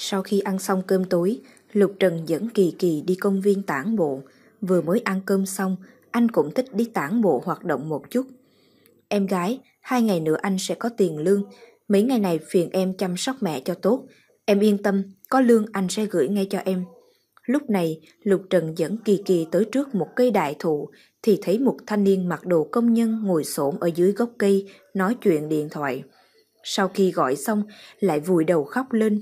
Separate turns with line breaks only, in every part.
Sau khi ăn xong cơm tối, Lục Trần dẫn Kỳ Kỳ đi công viên tản bộ. Vừa mới ăn cơm xong, anh cũng thích đi tản bộ hoạt động một chút. Em gái, hai ngày nữa anh sẽ có tiền lương. Mấy ngày này phiền em chăm sóc mẹ cho tốt. Em yên tâm, có lương anh sẽ gửi ngay cho em. Lúc này, Lục Trần dẫn Kỳ Kỳ tới trước một cây đại thụ, thì thấy một thanh niên mặc đồ công nhân ngồi xổm ở dưới gốc cây, nói chuyện điện thoại. Sau khi gọi xong, lại vùi đầu khóc lên,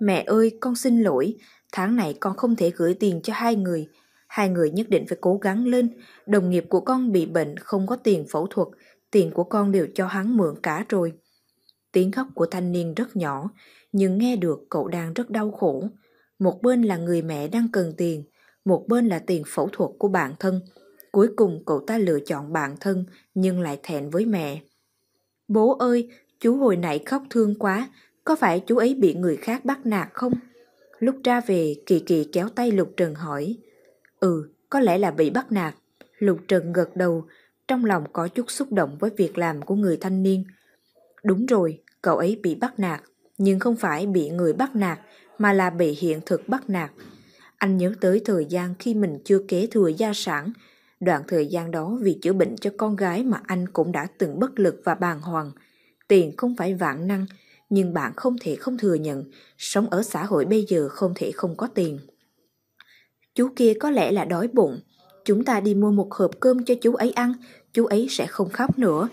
Mẹ ơi, con xin lỗi, tháng này con không thể gửi tiền cho hai người. Hai người nhất định phải cố gắng lên, đồng nghiệp của con bị bệnh không có tiền phẫu thuật, tiền của con đều cho hắn mượn cả rồi. Tiếng khóc của thanh niên rất nhỏ, nhưng nghe được cậu đang rất đau khổ. Một bên là người mẹ đang cần tiền, một bên là tiền phẫu thuật của bản thân. Cuối cùng cậu ta lựa chọn bản thân nhưng lại thẹn với mẹ. Bố ơi, chú hồi nãy khóc thương quá, có phải chú ấy bị người khác bắt nạt không? Lúc ra về, Kỳ Kỳ kéo tay Lục Trần hỏi. Ừ, có lẽ là bị bắt nạt. Lục Trần gật đầu, trong lòng có chút xúc động với việc làm của người thanh niên. Đúng rồi, cậu ấy bị bắt nạt, nhưng không phải bị người bắt nạt, mà là bị hiện thực bắt nạt. Anh nhớ tới thời gian khi mình chưa kế thừa gia sản, đoạn thời gian đó vì chữa bệnh cho con gái mà anh cũng đã từng bất lực và bàng hoàng. Tiền không phải vạn năng, nhưng bạn không thể không thừa nhận, sống ở xã hội bây giờ không thể không có tiền. Chú kia có lẽ là đói bụng, chúng ta đi mua một hộp cơm cho chú ấy ăn, chú ấy sẽ không khóc nữa.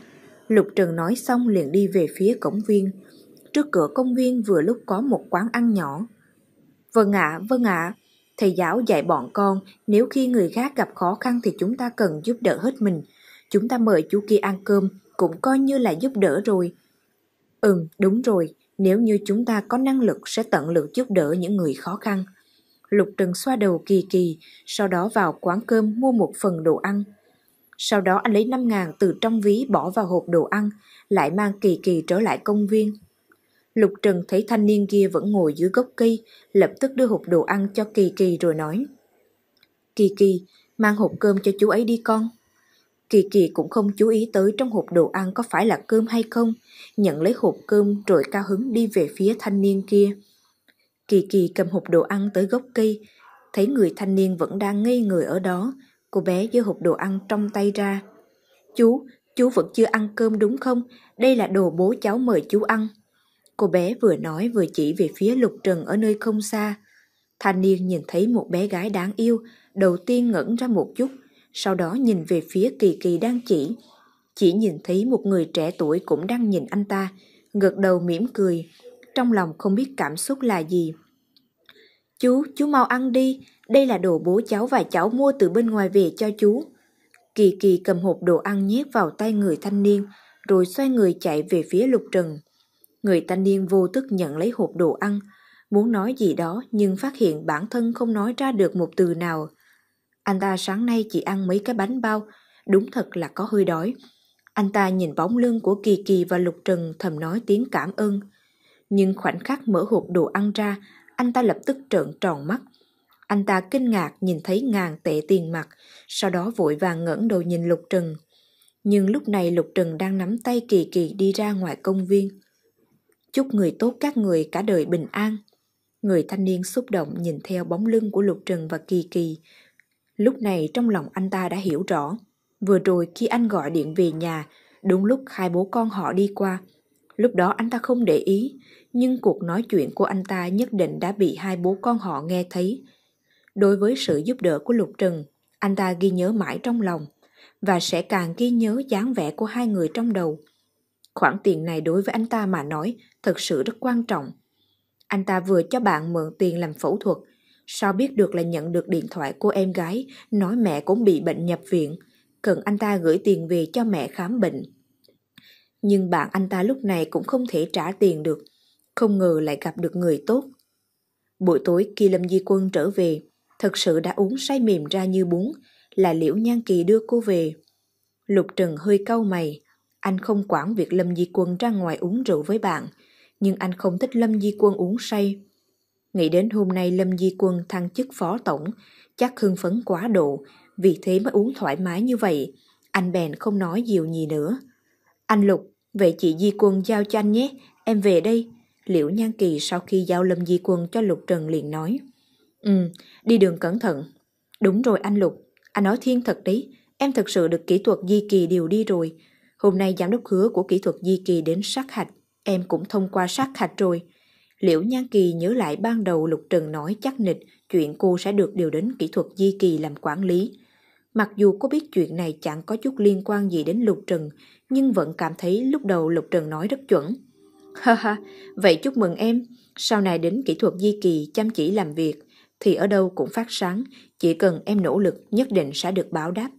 Lục Trần nói xong liền đi về phía cổng viên. Trước cửa công viên vừa lúc có một quán ăn nhỏ. Vâng ạ, à, vâng ạ. À. Thầy giáo dạy bọn con, nếu khi người khác gặp khó khăn thì chúng ta cần giúp đỡ hết mình. Chúng ta mời chú kia ăn cơm, cũng coi như là giúp đỡ rồi. Ừ, đúng rồi, nếu như chúng ta có năng lực sẽ tận lực giúp đỡ những người khó khăn. Lục Trần xoa đầu kỳ kỳ, sau đó vào quán cơm mua một phần đồ ăn. Sau đó anh lấy 5 ngàn từ trong ví bỏ vào hộp đồ ăn, lại mang kỳ kỳ trở lại công viên. Lục Trần thấy thanh niên kia vẫn ngồi dưới gốc cây, lập tức đưa hộp đồ ăn cho kỳ kỳ rồi nói. Kỳ kỳ, mang hộp cơm cho chú ấy đi con. Kỳ kỳ cũng không chú ý tới trong hộp đồ ăn có phải là cơm hay không, nhận lấy hộp cơm rồi cao hứng đi về phía thanh niên kia. Kỳ kỳ cầm hộp đồ ăn tới gốc cây, thấy người thanh niên vẫn đang ngây người ở đó, cô bé giơ hộp đồ ăn trong tay ra. Chú, chú vẫn chưa ăn cơm đúng không? Đây là đồ bố cháu mời chú ăn. Cô bé vừa nói vừa chỉ về phía lục trần ở nơi không xa. Thanh niên nhìn thấy một bé gái đáng yêu, đầu tiên ngẩn ra một chút sau đó nhìn về phía Kỳ Kỳ đang chỉ. Chỉ nhìn thấy một người trẻ tuổi cũng đang nhìn anh ta, gật đầu mỉm cười, trong lòng không biết cảm xúc là gì. Chú, chú mau ăn đi, đây là đồ bố cháu và cháu mua từ bên ngoài về cho chú. Kỳ Kỳ cầm hộp đồ ăn nhét vào tay người thanh niên, rồi xoay người chạy về phía lục trần. Người thanh niên vô thức nhận lấy hộp đồ ăn, muốn nói gì đó nhưng phát hiện bản thân không nói ra được một từ nào. Anh ta sáng nay chỉ ăn mấy cái bánh bao, đúng thật là có hơi đói. Anh ta nhìn bóng lưng của Kỳ Kỳ và Lục Trần thầm nói tiếng cảm ơn. Nhưng khoảnh khắc mở hộp đồ ăn ra, anh ta lập tức trợn tròn mắt. Anh ta kinh ngạc nhìn thấy ngàn tệ tiền mặt, sau đó vội vàng ngẩng đầu nhìn Lục Trần. Nhưng lúc này Lục Trần đang nắm tay Kỳ Kỳ đi ra ngoài công viên. Chúc người tốt các người cả đời bình an. Người thanh niên xúc động nhìn theo bóng lưng của Lục Trần và Kỳ Kỳ, Lúc này trong lòng anh ta đã hiểu rõ. Vừa rồi khi anh gọi điện về nhà, đúng lúc hai bố con họ đi qua. Lúc đó anh ta không để ý, nhưng cuộc nói chuyện của anh ta nhất định đã bị hai bố con họ nghe thấy. Đối với sự giúp đỡ của Lục Trừng, anh ta ghi nhớ mãi trong lòng và sẽ càng ghi nhớ dáng vẻ của hai người trong đầu. Khoản tiền này đối với anh ta mà nói thật sự rất quan trọng. Anh ta vừa cho bạn mượn tiền làm phẫu thuật, Sao biết được là nhận được điện thoại của em gái nói mẹ cũng bị bệnh nhập viện, cần anh ta gửi tiền về cho mẹ khám bệnh. Nhưng bạn anh ta lúc này cũng không thể trả tiền được, không ngờ lại gặp được người tốt. Buổi tối khi Lâm Di Quân trở về, thật sự đã uống say mềm ra như bún, là Liễu Nhan Kỳ đưa cô về. Lục Trần hơi cau mày, anh không quản việc Lâm Di Quân ra ngoài uống rượu với bạn, nhưng anh không thích Lâm Di Quân uống say. Nghĩ đến hôm nay Lâm Di Quân thăng chức phó tổng, chắc hưng phấn quá độ, vì thế mới uống thoải mái như vậy. Anh bèn không nói nhiều gì nữa. Anh Lục, vậy chị Di Quân giao cho anh nhé, em về đây. Liễu Nhan Kỳ sau khi giao Lâm Di Quân cho Lục Trần liền nói. Ừ, đi đường cẩn thận. Đúng rồi anh Lục, anh nói thiên thật đấy, em thật sự được kỹ thuật Di Kỳ điều đi rồi. Hôm nay giám đốc hứa của kỹ thuật Di Kỳ đến sát hạch, em cũng thông qua sát hạch rồi. Liễu Nhan Kỳ nhớ lại ban đầu Lục Trần nói chắc nịch chuyện cô sẽ được điều đến kỹ thuật Di Kỳ làm quản lý. Mặc dù cô biết chuyện này chẳng có chút liên quan gì đến Lục Trần, nhưng vẫn cảm thấy lúc đầu Lục Trần nói rất chuẩn. Ha ha, vậy chúc mừng em, sau này đến kỹ thuật Di Kỳ chăm chỉ làm việc, thì ở đâu cũng phát sáng, chỉ cần em nỗ lực nhất định sẽ được báo đáp.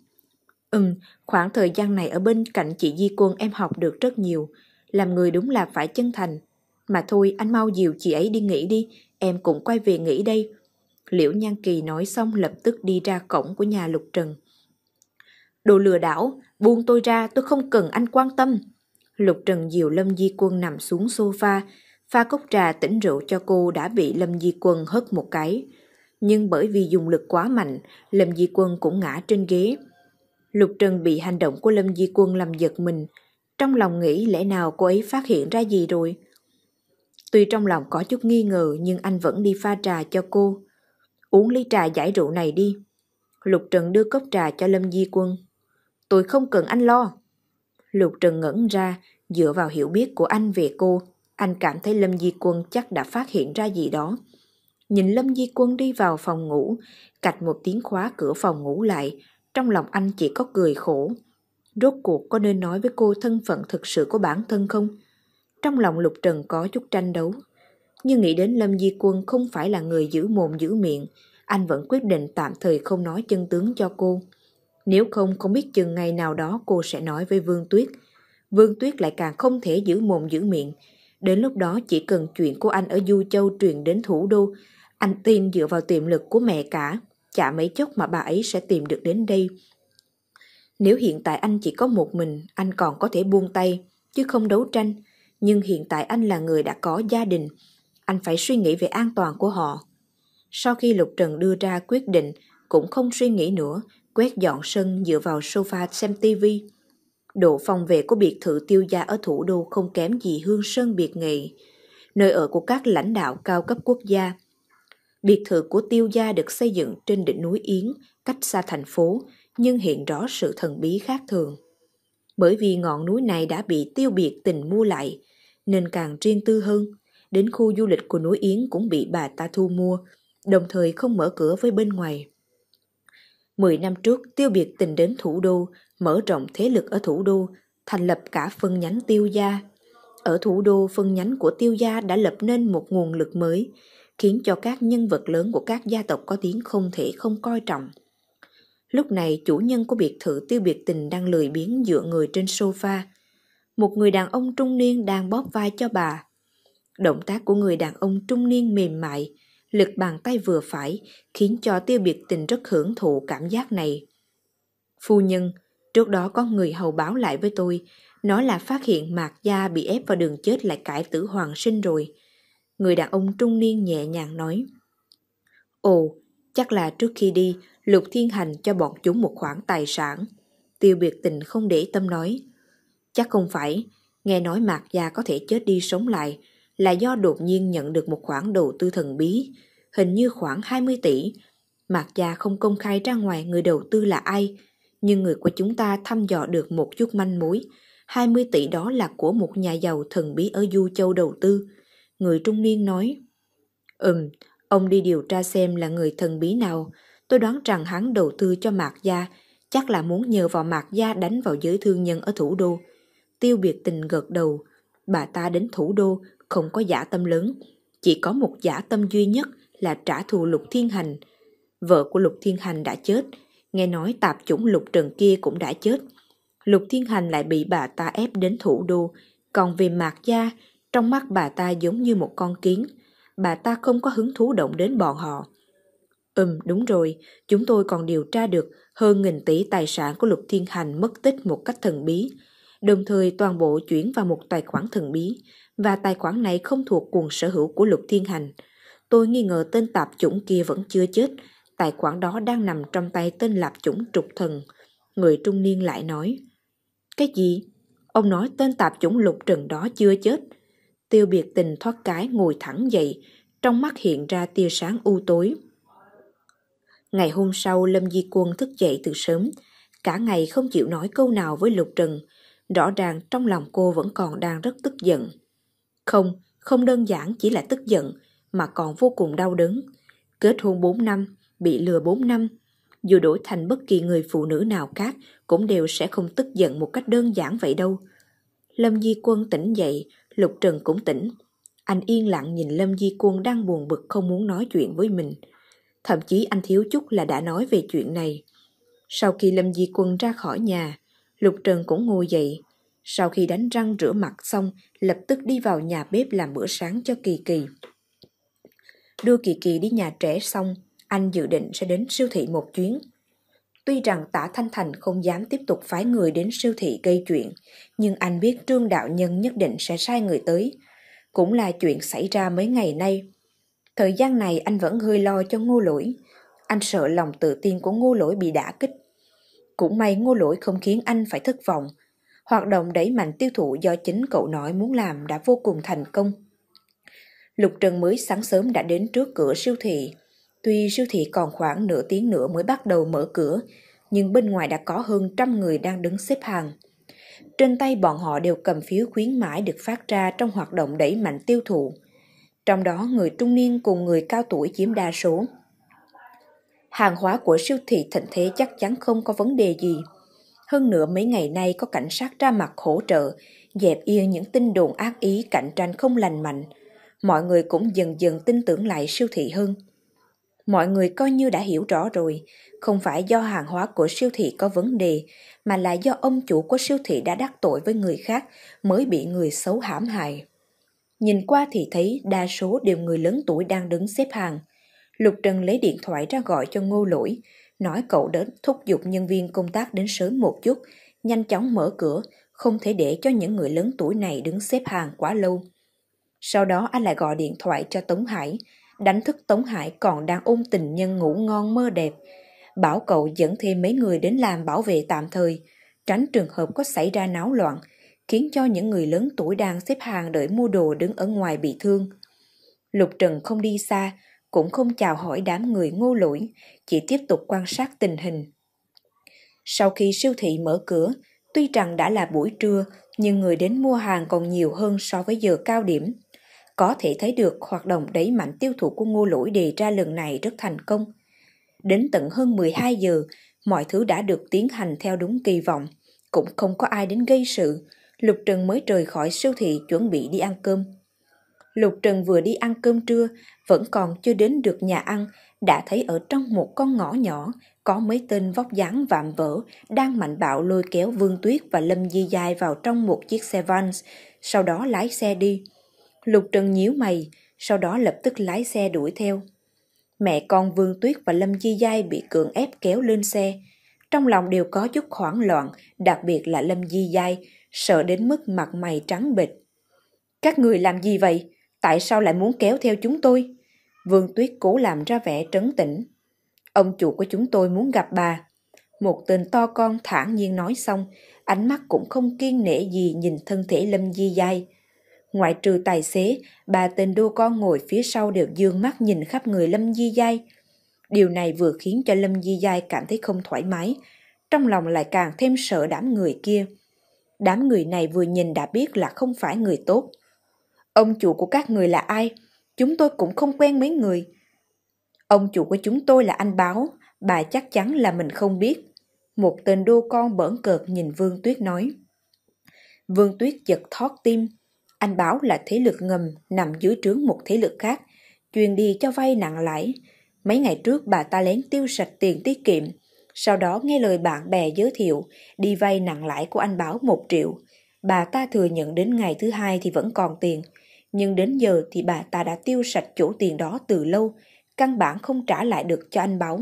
Ừm, khoảng thời gian này ở bên cạnh chị Di Quân em học được rất nhiều, làm người đúng là phải chân thành, mà thôi anh mau dìu chị ấy đi nghỉ đi, em cũng quay về nghỉ đây. Liễu Nhan Kỳ nói xong lập tức đi ra cổng của nhà Lục Trần. Đồ lừa đảo, buông tôi ra tôi không cần anh quan tâm. Lục Trần dìu Lâm Di Quân nằm xuống sofa, pha cốc trà tỉnh rượu cho cô đã bị Lâm Di Quân hất một cái. Nhưng bởi vì dùng lực quá mạnh, Lâm Di Quân cũng ngã trên ghế. Lục Trần bị hành động của Lâm Di Quân làm giật mình. Trong lòng nghĩ lẽ nào cô ấy phát hiện ra gì rồi? Tuy trong lòng có chút nghi ngờ nhưng anh vẫn đi pha trà cho cô. Uống ly trà giải rượu này đi. Lục Trần đưa cốc trà cho Lâm Di Quân. Tôi không cần anh lo. Lục Trần ngẩn ra, dựa vào hiểu biết của anh về cô, anh cảm thấy Lâm Di Quân chắc đã phát hiện ra gì đó. Nhìn Lâm Di Quân đi vào phòng ngủ, cạch một tiếng khóa cửa phòng ngủ lại, trong lòng anh chỉ có cười khổ. Rốt cuộc có nên nói với cô thân phận thực sự của bản thân không? Trong lòng Lục Trần có chút tranh đấu, nhưng nghĩ đến Lâm Di Quân không phải là người giữ mồm giữ miệng, anh vẫn quyết định tạm thời không nói chân tướng cho cô. Nếu không, không biết chừng ngày nào đó cô sẽ nói với Vương Tuyết. Vương Tuyết lại càng không thể giữ mồm giữ miệng. Đến lúc đó chỉ cần chuyện của anh ở Du Châu truyền đến thủ đô, anh tin dựa vào tiềm lực của mẹ cả, chả mấy chốc mà bà ấy sẽ tìm được đến đây. Nếu hiện tại anh chỉ có một mình, anh còn có thể buông tay, chứ không đấu tranh nhưng hiện tại anh là người đã có gia đình. Anh phải suy nghĩ về an toàn của họ. Sau khi Lục Trần đưa ra quyết định, cũng không suy nghĩ nữa, quét dọn sân dựa vào sofa xem tivi. Độ phòng vệ của biệt thự tiêu gia ở thủ đô không kém gì hương sơn biệt nghị, nơi ở của các lãnh đạo cao cấp quốc gia. Biệt thự của tiêu gia được xây dựng trên đỉnh núi Yến, cách xa thành phố, nhưng hiện rõ sự thần bí khác thường. Bởi vì ngọn núi này đã bị tiêu biệt tình mua lại, nên càng riêng tư hơn. Đến khu du lịch của núi Yến cũng bị bà ta thu mua, đồng thời không mở cửa với bên ngoài. Mười năm trước, Tiêu Biệt tình đến thủ đô, mở rộng thế lực ở thủ đô, thành lập cả phân nhánh Tiêu Gia. Ở thủ đô, phân nhánh của Tiêu Gia đã lập nên một nguồn lực mới, khiến cho các nhân vật lớn của các gia tộc có tiếng không thể không coi trọng. Lúc này, chủ nhân của biệt thự Tiêu Biệt Tình đang lười biếng dựa người trên sofa, một người đàn ông trung niên đang bóp vai cho bà. Động tác của người đàn ông trung niên mềm mại, lực bàn tay vừa phải khiến cho tiêu biệt tình rất hưởng thụ cảm giác này. Phu nhân, trước đó có người hầu báo lại với tôi, nói là phát hiện mạc gia bị ép vào đường chết lại cải tử hoàng sinh rồi. Người đàn ông trung niên nhẹ nhàng nói. Ồ, chắc là trước khi đi, Lục Thiên Hành cho bọn chúng một khoản tài sản. Tiêu biệt tình không để tâm nói. Chắc không phải, nghe nói mạc gia có thể chết đi sống lại là do đột nhiên nhận được một khoản đầu tư thần bí, hình như khoảng 20 tỷ. Mạc gia không công khai ra ngoài người đầu tư là ai, nhưng người của chúng ta thăm dò được một chút manh mối. 20 tỷ đó là của một nhà giàu thần bí ở Du Châu đầu tư. Người trung niên nói, Ừm, ông đi điều tra xem là người thần bí nào. Tôi đoán rằng hắn đầu tư cho Mạc Gia, chắc là muốn nhờ vào Mạc Gia đánh vào giới thương nhân ở thủ đô. Tiêu biệt tình gật đầu, bà ta đến thủ đô không có giả tâm lớn, chỉ có một giả tâm duy nhất là trả thù Lục Thiên Hành. Vợ của Lục Thiên Hành đã chết, nghe nói tạp chủng Lục Trần kia cũng đã chết. Lục Thiên Hành lại bị bà ta ép đến thủ đô, còn về mạc gia, trong mắt bà ta giống như một con kiến, bà ta không có hứng thú động đến bọn họ. Ừm, đúng rồi, chúng tôi còn điều tra được hơn nghìn tỷ tài sản của Lục Thiên Hành mất tích một cách thần bí đồng thời toàn bộ chuyển vào một tài khoản thần bí, và tài khoản này không thuộc quyền sở hữu của Lục Thiên Hành. Tôi nghi ngờ tên tạp chủng kia vẫn chưa chết, tài khoản đó đang nằm trong tay tên lạp chủng trục thần. Người trung niên lại nói, Cái gì? Ông nói tên tạp chủng lục trần đó chưa chết. Tiêu biệt tình thoát cái ngồi thẳng dậy, trong mắt hiện ra tia sáng u tối. Ngày hôm sau, Lâm Di Quân thức dậy từ sớm, cả ngày không chịu nói câu nào với Lục Trần, Rõ ràng trong lòng cô vẫn còn đang rất tức giận. Không, không đơn giản chỉ là tức giận, mà còn vô cùng đau đớn. Kết hôn 4 năm, bị lừa 4 năm. Dù đổi thành bất kỳ người phụ nữ nào khác cũng đều sẽ không tức giận một cách đơn giản vậy đâu. Lâm Di Quân tỉnh dậy, Lục Trần cũng tỉnh. Anh yên lặng nhìn Lâm Di Quân đang buồn bực không muốn nói chuyện với mình. Thậm chí anh thiếu chút là đã nói về chuyện này. Sau khi Lâm Di Quân ra khỏi nhà, Lục Trần cũng ngồi dậy. Sau khi đánh răng rửa mặt xong, lập tức đi vào nhà bếp làm bữa sáng cho Kỳ Kỳ. Đưa Kỳ Kỳ đi nhà trẻ xong, anh dự định sẽ đến siêu thị một chuyến. Tuy rằng Tả Thanh Thành không dám tiếp tục phái người đến siêu thị gây chuyện, nhưng anh biết Trương Đạo Nhân nhất định sẽ sai người tới. Cũng là chuyện xảy ra mấy ngày nay. Thời gian này anh vẫn hơi lo cho ngô lỗi. Anh sợ lòng tự tin của ngô lỗi bị đả kích. Cũng may ngô lỗi không khiến anh phải thất vọng. Hoạt động đẩy mạnh tiêu thụ do chính cậu nói muốn làm đã vô cùng thành công. Lục Trần mới sáng sớm đã đến trước cửa siêu thị. Tuy siêu thị còn khoảng nửa tiếng nữa mới bắt đầu mở cửa, nhưng bên ngoài đã có hơn trăm người đang đứng xếp hàng. Trên tay bọn họ đều cầm phiếu khuyến mãi được phát ra trong hoạt động đẩy mạnh tiêu thụ. Trong đó người trung niên cùng người cao tuổi chiếm đa số hàng hóa của siêu thị thịnh thế chắc chắn không có vấn đề gì. Hơn nữa mấy ngày nay có cảnh sát ra mặt hỗ trợ, dẹp yên những tin đồn ác ý cạnh tranh không lành mạnh. Mọi người cũng dần dần tin tưởng lại siêu thị hơn. Mọi người coi như đã hiểu rõ rồi, không phải do hàng hóa của siêu thị có vấn đề, mà là do ông chủ của siêu thị đã đắc tội với người khác mới bị người xấu hãm hại. Nhìn qua thì thấy đa số đều người lớn tuổi đang đứng xếp hàng – Lục Trần lấy điện thoại ra gọi cho Ngô Lỗi, nói cậu đến thúc giục nhân viên công tác đến sớm một chút, nhanh chóng mở cửa, không thể để cho những người lớn tuổi này đứng xếp hàng quá lâu. Sau đó anh lại gọi điện thoại cho Tống Hải, đánh thức Tống Hải còn đang ôm tình nhân ngủ ngon mơ đẹp, bảo cậu dẫn thêm mấy người đến làm bảo vệ tạm thời, tránh trường hợp có xảy ra náo loạn, khiến cho những người lớn tuổi đang xếp hàng đợi mua đồ đứng ở ngoài bị thương. Lục Trần không đi xa, cũng không chào hỏi đám người ngu lũi, chỉ tiếp tục quan sát tình hình. Sau khi siêu thị mở cửa, tuy rằng đã là buổi trưa, nhưng người đến mua hàng còn nhiều hơn so với giờ cao điểm. Có thể thấy được hoạt động đẩy mạnh tiêu thụ của ngô lũi đề ra lần này rất thành công. Đến tận hơn 12 giờ, mọi thứ đã được tiến hành theo đúng kỳ vọng. Cũng không có ai đến gây sự, Lục Trần mới rời khỏi siêu thị chuẩn bị đi ăn cơm. Lục Trần vừa đi ăn cơm trưa vẫn còn chưa đến được nhà ăn, đã thấy ở trong một con ngõ nhỏ có mấy tên vóc dáng vạm vỡ đang mạnh bạo lôi kéo Vương Tuyết và Lâm Di Dài vào trong một chiếc xe van sau đó lái xe đi. Lục Trần nhíu mày, sau đó lập tức lái xe đuổi theo. Mẹ con Vương Tuyết và Lâm Di Dài bị cưỡng ép kéo lên xe. Trong lòng đều có chút hoảng loạn, đặc biệt là Lâm Di Dài sợ đến mức mặt mày trắng bịch Các người làm gì vậy? tại sao lại muốn kéo theo chúng tôi? Vương Tuyết cố làm ra vẻ trấn tĩnh. Ông chủ của chúng tôi muốn gặp bà. Một tên to con thản nhiên nói xong, ánh mắt cũng không kiên nể gì nhìn thân thể Lâm Di Giai. Ngoại trừ tài xế, bà tên đô con ngồi phía sau đều dương mắt nhìn khắp người Lâm Di Giai. Điều này vừa khiến cho Lâm Di Giai cảm thấy không thoải mái, trong lòng lại càng thêm sợ đám người kia. Đám người này vừa nhìn đã biết là không phải người tốt. Ông chủ của các người là ai? Chúng tôi cũng không quen mấy người. Ông chủ của chúng tôi là anh Báo, bà chắc chắn là mình không biết. Một tên đô con bỡn cợt nhìn Vương Tuyết nói. Vương Tuyết giật thót tim. Anh Báo là thế lực ngầm nằm dưới trướng một thế lực khác, chuyên đi cho vay nặng lãi. Mấy ngày trước bà ta lén tiêu sạch tiền tiết kiệm, sau đó nghe lời bạn bè giới thiệu đi vay nặng lãi của anh Báo một triệu. Bà ta thừa nhận đến ngày thứ hai thì vẫn còn tiền – nhưng đến giờ thì bà ta đã tiêu sạch chỗ tiền đó từ lâu, căn bản không trả lại được cho anh báo.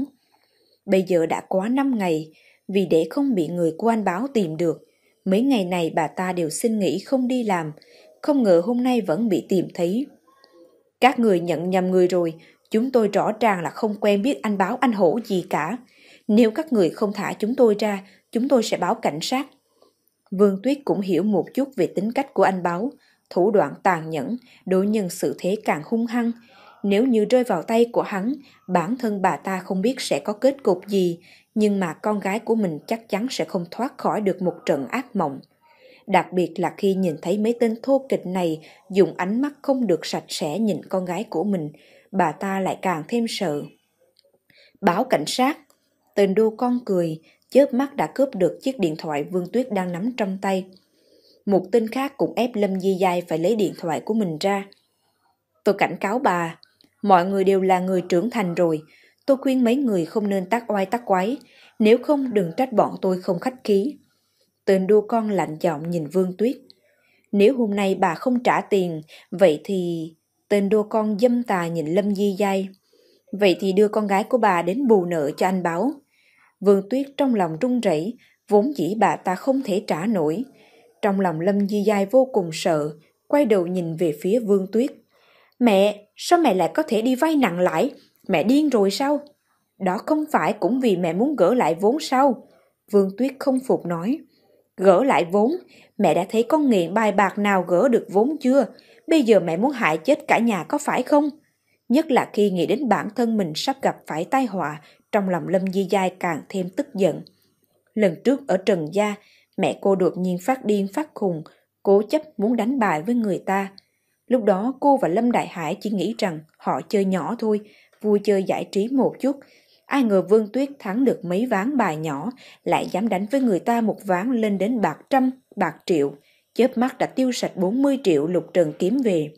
Bây giờ đã quá 5 ngày, vì để không bị người của anh báo tìm được, mấy ngày này bà ta đều xin nghỉ không đi làm, không ngờ hôm nay vẫn bị tìm thấy. Các người nhận nhầm người rồi, chúng tôi rõ ràng là không quen biết anh báo anh hổ gì cả. Nếu các người không thả chúng tôi ra, chúng tôi sẽ báo cảnh sát. Vương Tuyết cũng hiểu một chút về tính cách của anh báo, thủ đoạn tàn nhẫn, đối nhân xử thế càng hung hăng. Nếu như rơi vào tay của hắn, bản thân bà ta không biết sẽ có kết cục gì, nhưng mà con gái của mình chắc chắn sẽ không thoát khỏi được một trận ác mộng. Đặc biệt là khi nhìn thấy mấy tên thô kịch này dùng ánh mắt không được sạch sẽ nhìn con gái của mình, bà ta lại càng thêm sợ. Báo cảnh sát, tên đô con cười, chớp mắt đã cướp được chiếc điện thoại Vương Tuyết đang nắm trong tay một tên khác cũng ép Lâm Di Giai phải lấy điện thoại của mình ra. Tôi cảnh cáo bà, mọi người đều là người trưởng thành rồi, tôi khuyên mấy người không nên tác oai tác quái, nếu không đừng trách bọn tôi không khách khí. Tên đua con lạnh giọng nhìn Vương Tuyết. Nếu hôm nay bà không trả tiền, vậy thì... Tên đua con dâm tà nhìn Lâm Di Giai. Vậy thì đưa con gái của bà đến bù nợ cho anh Báo. Vương Tuyết trong lòng run rẩy, vốn dĩ bà ta không thể trả nổi, trong lòng Lâm Di dai vô cùng sợ, quay đầu nhìn về phía Vương Tuyết. Mẹ, sao mẹ lại có thể đi vay nặng lãi? Mẹ điên rồi sao? Đó không phải cũng vì mẹ muốn gỡ lại vốn sao? Vương Tuyết không phục nói. Gỡ lại vốn? Mẹ đã thấy con nghiện bài bạc nào gỡ được vốn chưa? Bây giờ mẹ muốn hại chết cả nhà có phải không? Nhất là khi nghĩ đến bản thân mình sắp gặp phải tai họa, trong lòng Lâm Di dai càng thêm tức giận. Lần trước ở Trần Gia, mẹ cô đột nhiên phát điên phát khùng, cố chấp muốn đánh bài với người ta. Lúc đó cô và Lâm Đại Hải chỉ nghĩ rằng họ chơi nhỏ thôi, vui chơi giải trí một chút. Ai ngờ Vương Tuyết thắng được mấy ván bài nhỏ, lại dám đánh với người ta một ván lên đến bạc trăm, bạc triệu. Chớp mắt đã tiêu sạch 40 triệu lục trần kiếm về.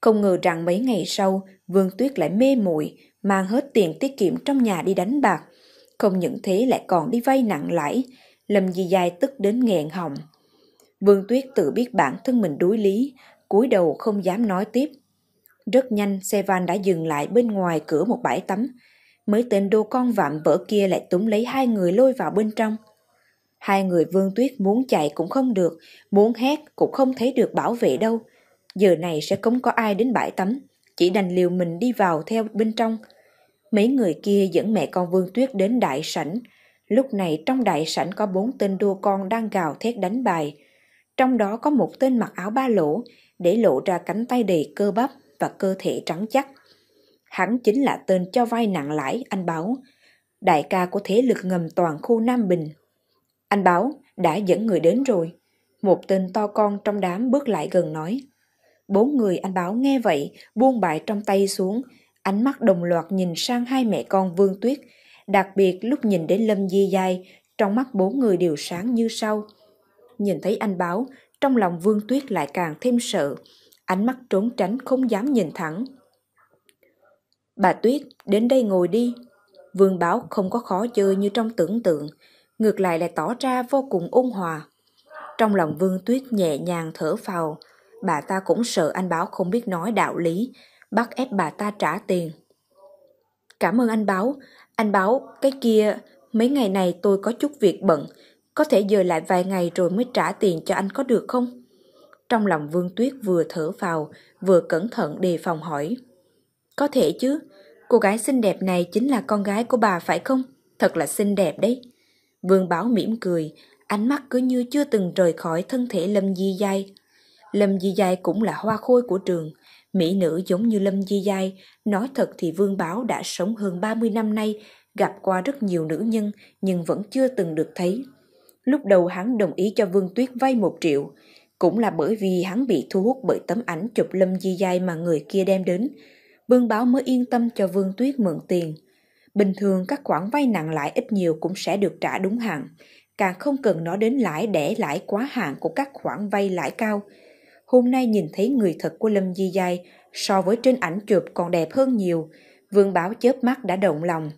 Không ngờ rằng mấy ngày sau, Vương Tuyết lại mê muội mang hết tiền tiết kiệm trong nhà đi đánh bạc. Không những thế lại còn đi vay nặng lãi, Lâm Di Giai tức đến nghẹn họng. Vương Tuyết tự biết bản thân mình đuối lý, cúi đầu không dám nói tiếp. Rất nhanh, xe van đã dừng lại bên ngoài cửa một bãi tắm. mới tên đô con vạm vỡ kia lại túm lấy hai người lôi vào bên trong. Hai người Vương Tuyết muốn chạy cũng không được, muốn hét cũng không thấy được bảo vệ đâu. Giờ này sẽ không có ai đến bãi tắm, chỉ đành liều mình đi vào theo bên trong. Mấy người kia dẫn mẹ con Vương Tuyết đến đại sảnh, Lúc này trong đại sảnh có bốn tên đua con đang gào thét đánh bài. Trong đó có một tên mặc áo ba lỗ, để lộ ra cánh tay đầy cơ bắp và cơ thể trắng chắc. Hắn chính là tên cho vay nặng lãi, anh Báo, đại ca của thế lực ngầm toàn khu Nam Bình. Anh Báo đã dẫn người đến rồi. Một tên to con trong đám bước lại gần nói. Bốn người anh Báo nghe vậy, buông bài trong tay xuống, ánh mắt đồng loạt nhìn sang hai mẹ con Vương Tuyết, Đặc biệt lúc nhìn đến Lâm Di Giai, trong mắt bốn người đều sáng như sau. Nhìn thấy anh báo, trong lòng Vương Tuyết lại càng thêm sợ, ánh mắt trốn tránh không dám nhìn thẳng. Bà Tuyết, đến đây ngồi đi. Vương báo không có khó chơi như trong tưởng tượng, ngược lại lại tỏ ra vô cùng ôn hòa. Trong lòng Vương Tuyết nhẹ nhàng thở phào, bà ta cũng sợ anh báo không biết nói đạo lý, bắt ép bà ta trả tiền. Cảm ơn anh báo, anh báo, cái kia, mấy ngày này tôi có chút việc bận, có thể dời lại vài ngày rồi mới trả tiền cho anh có được không? Trong lòng Vương Tuyết vừa thở vào, vừa cẩn thận đề phòng hỏi. Có thể chứ, cô gái xinh đẹp này chính là con gái của bà phải không? Thật là xinh đẹp đấy. Vương Bảo mỉm cười, ánh mắt cứ như chưa từng rời khỏi thân thể Lâm Di Giai. Lâm Di Giai cũng là hoa khôi của trường, Mỹ nữ giống như Lâm Di Giai, nói thật thì Vương Báo đã sống hơn 30 năm nay, gặp qua rất nhiều nữ nhân nhưng vẫn chưa từng được thấy. Lúc đầu hắn đồng ý cho Vương Tuyết vay một triệu, cũng là bởi vì hắn bị thu hút bởi tấm ảnh chụp Lâm Di Giai mà người kia đem đến. Vương Báo mới yên tâm cho Vương Tuyết mượn tiền. Bình thường các khoản vay nặng lãi ít nhiều cũng sẽ được trả đúng hạn, càng không cần nói đến lãi để lãi quá hạn của các khoản vay lãi cao – hôm nay nhìn thấy người thật của Lâm Di Giai so với trên ảnh chụp còn đẹp hơn nhiều. Vương bảo chớp mắt đã động lòng.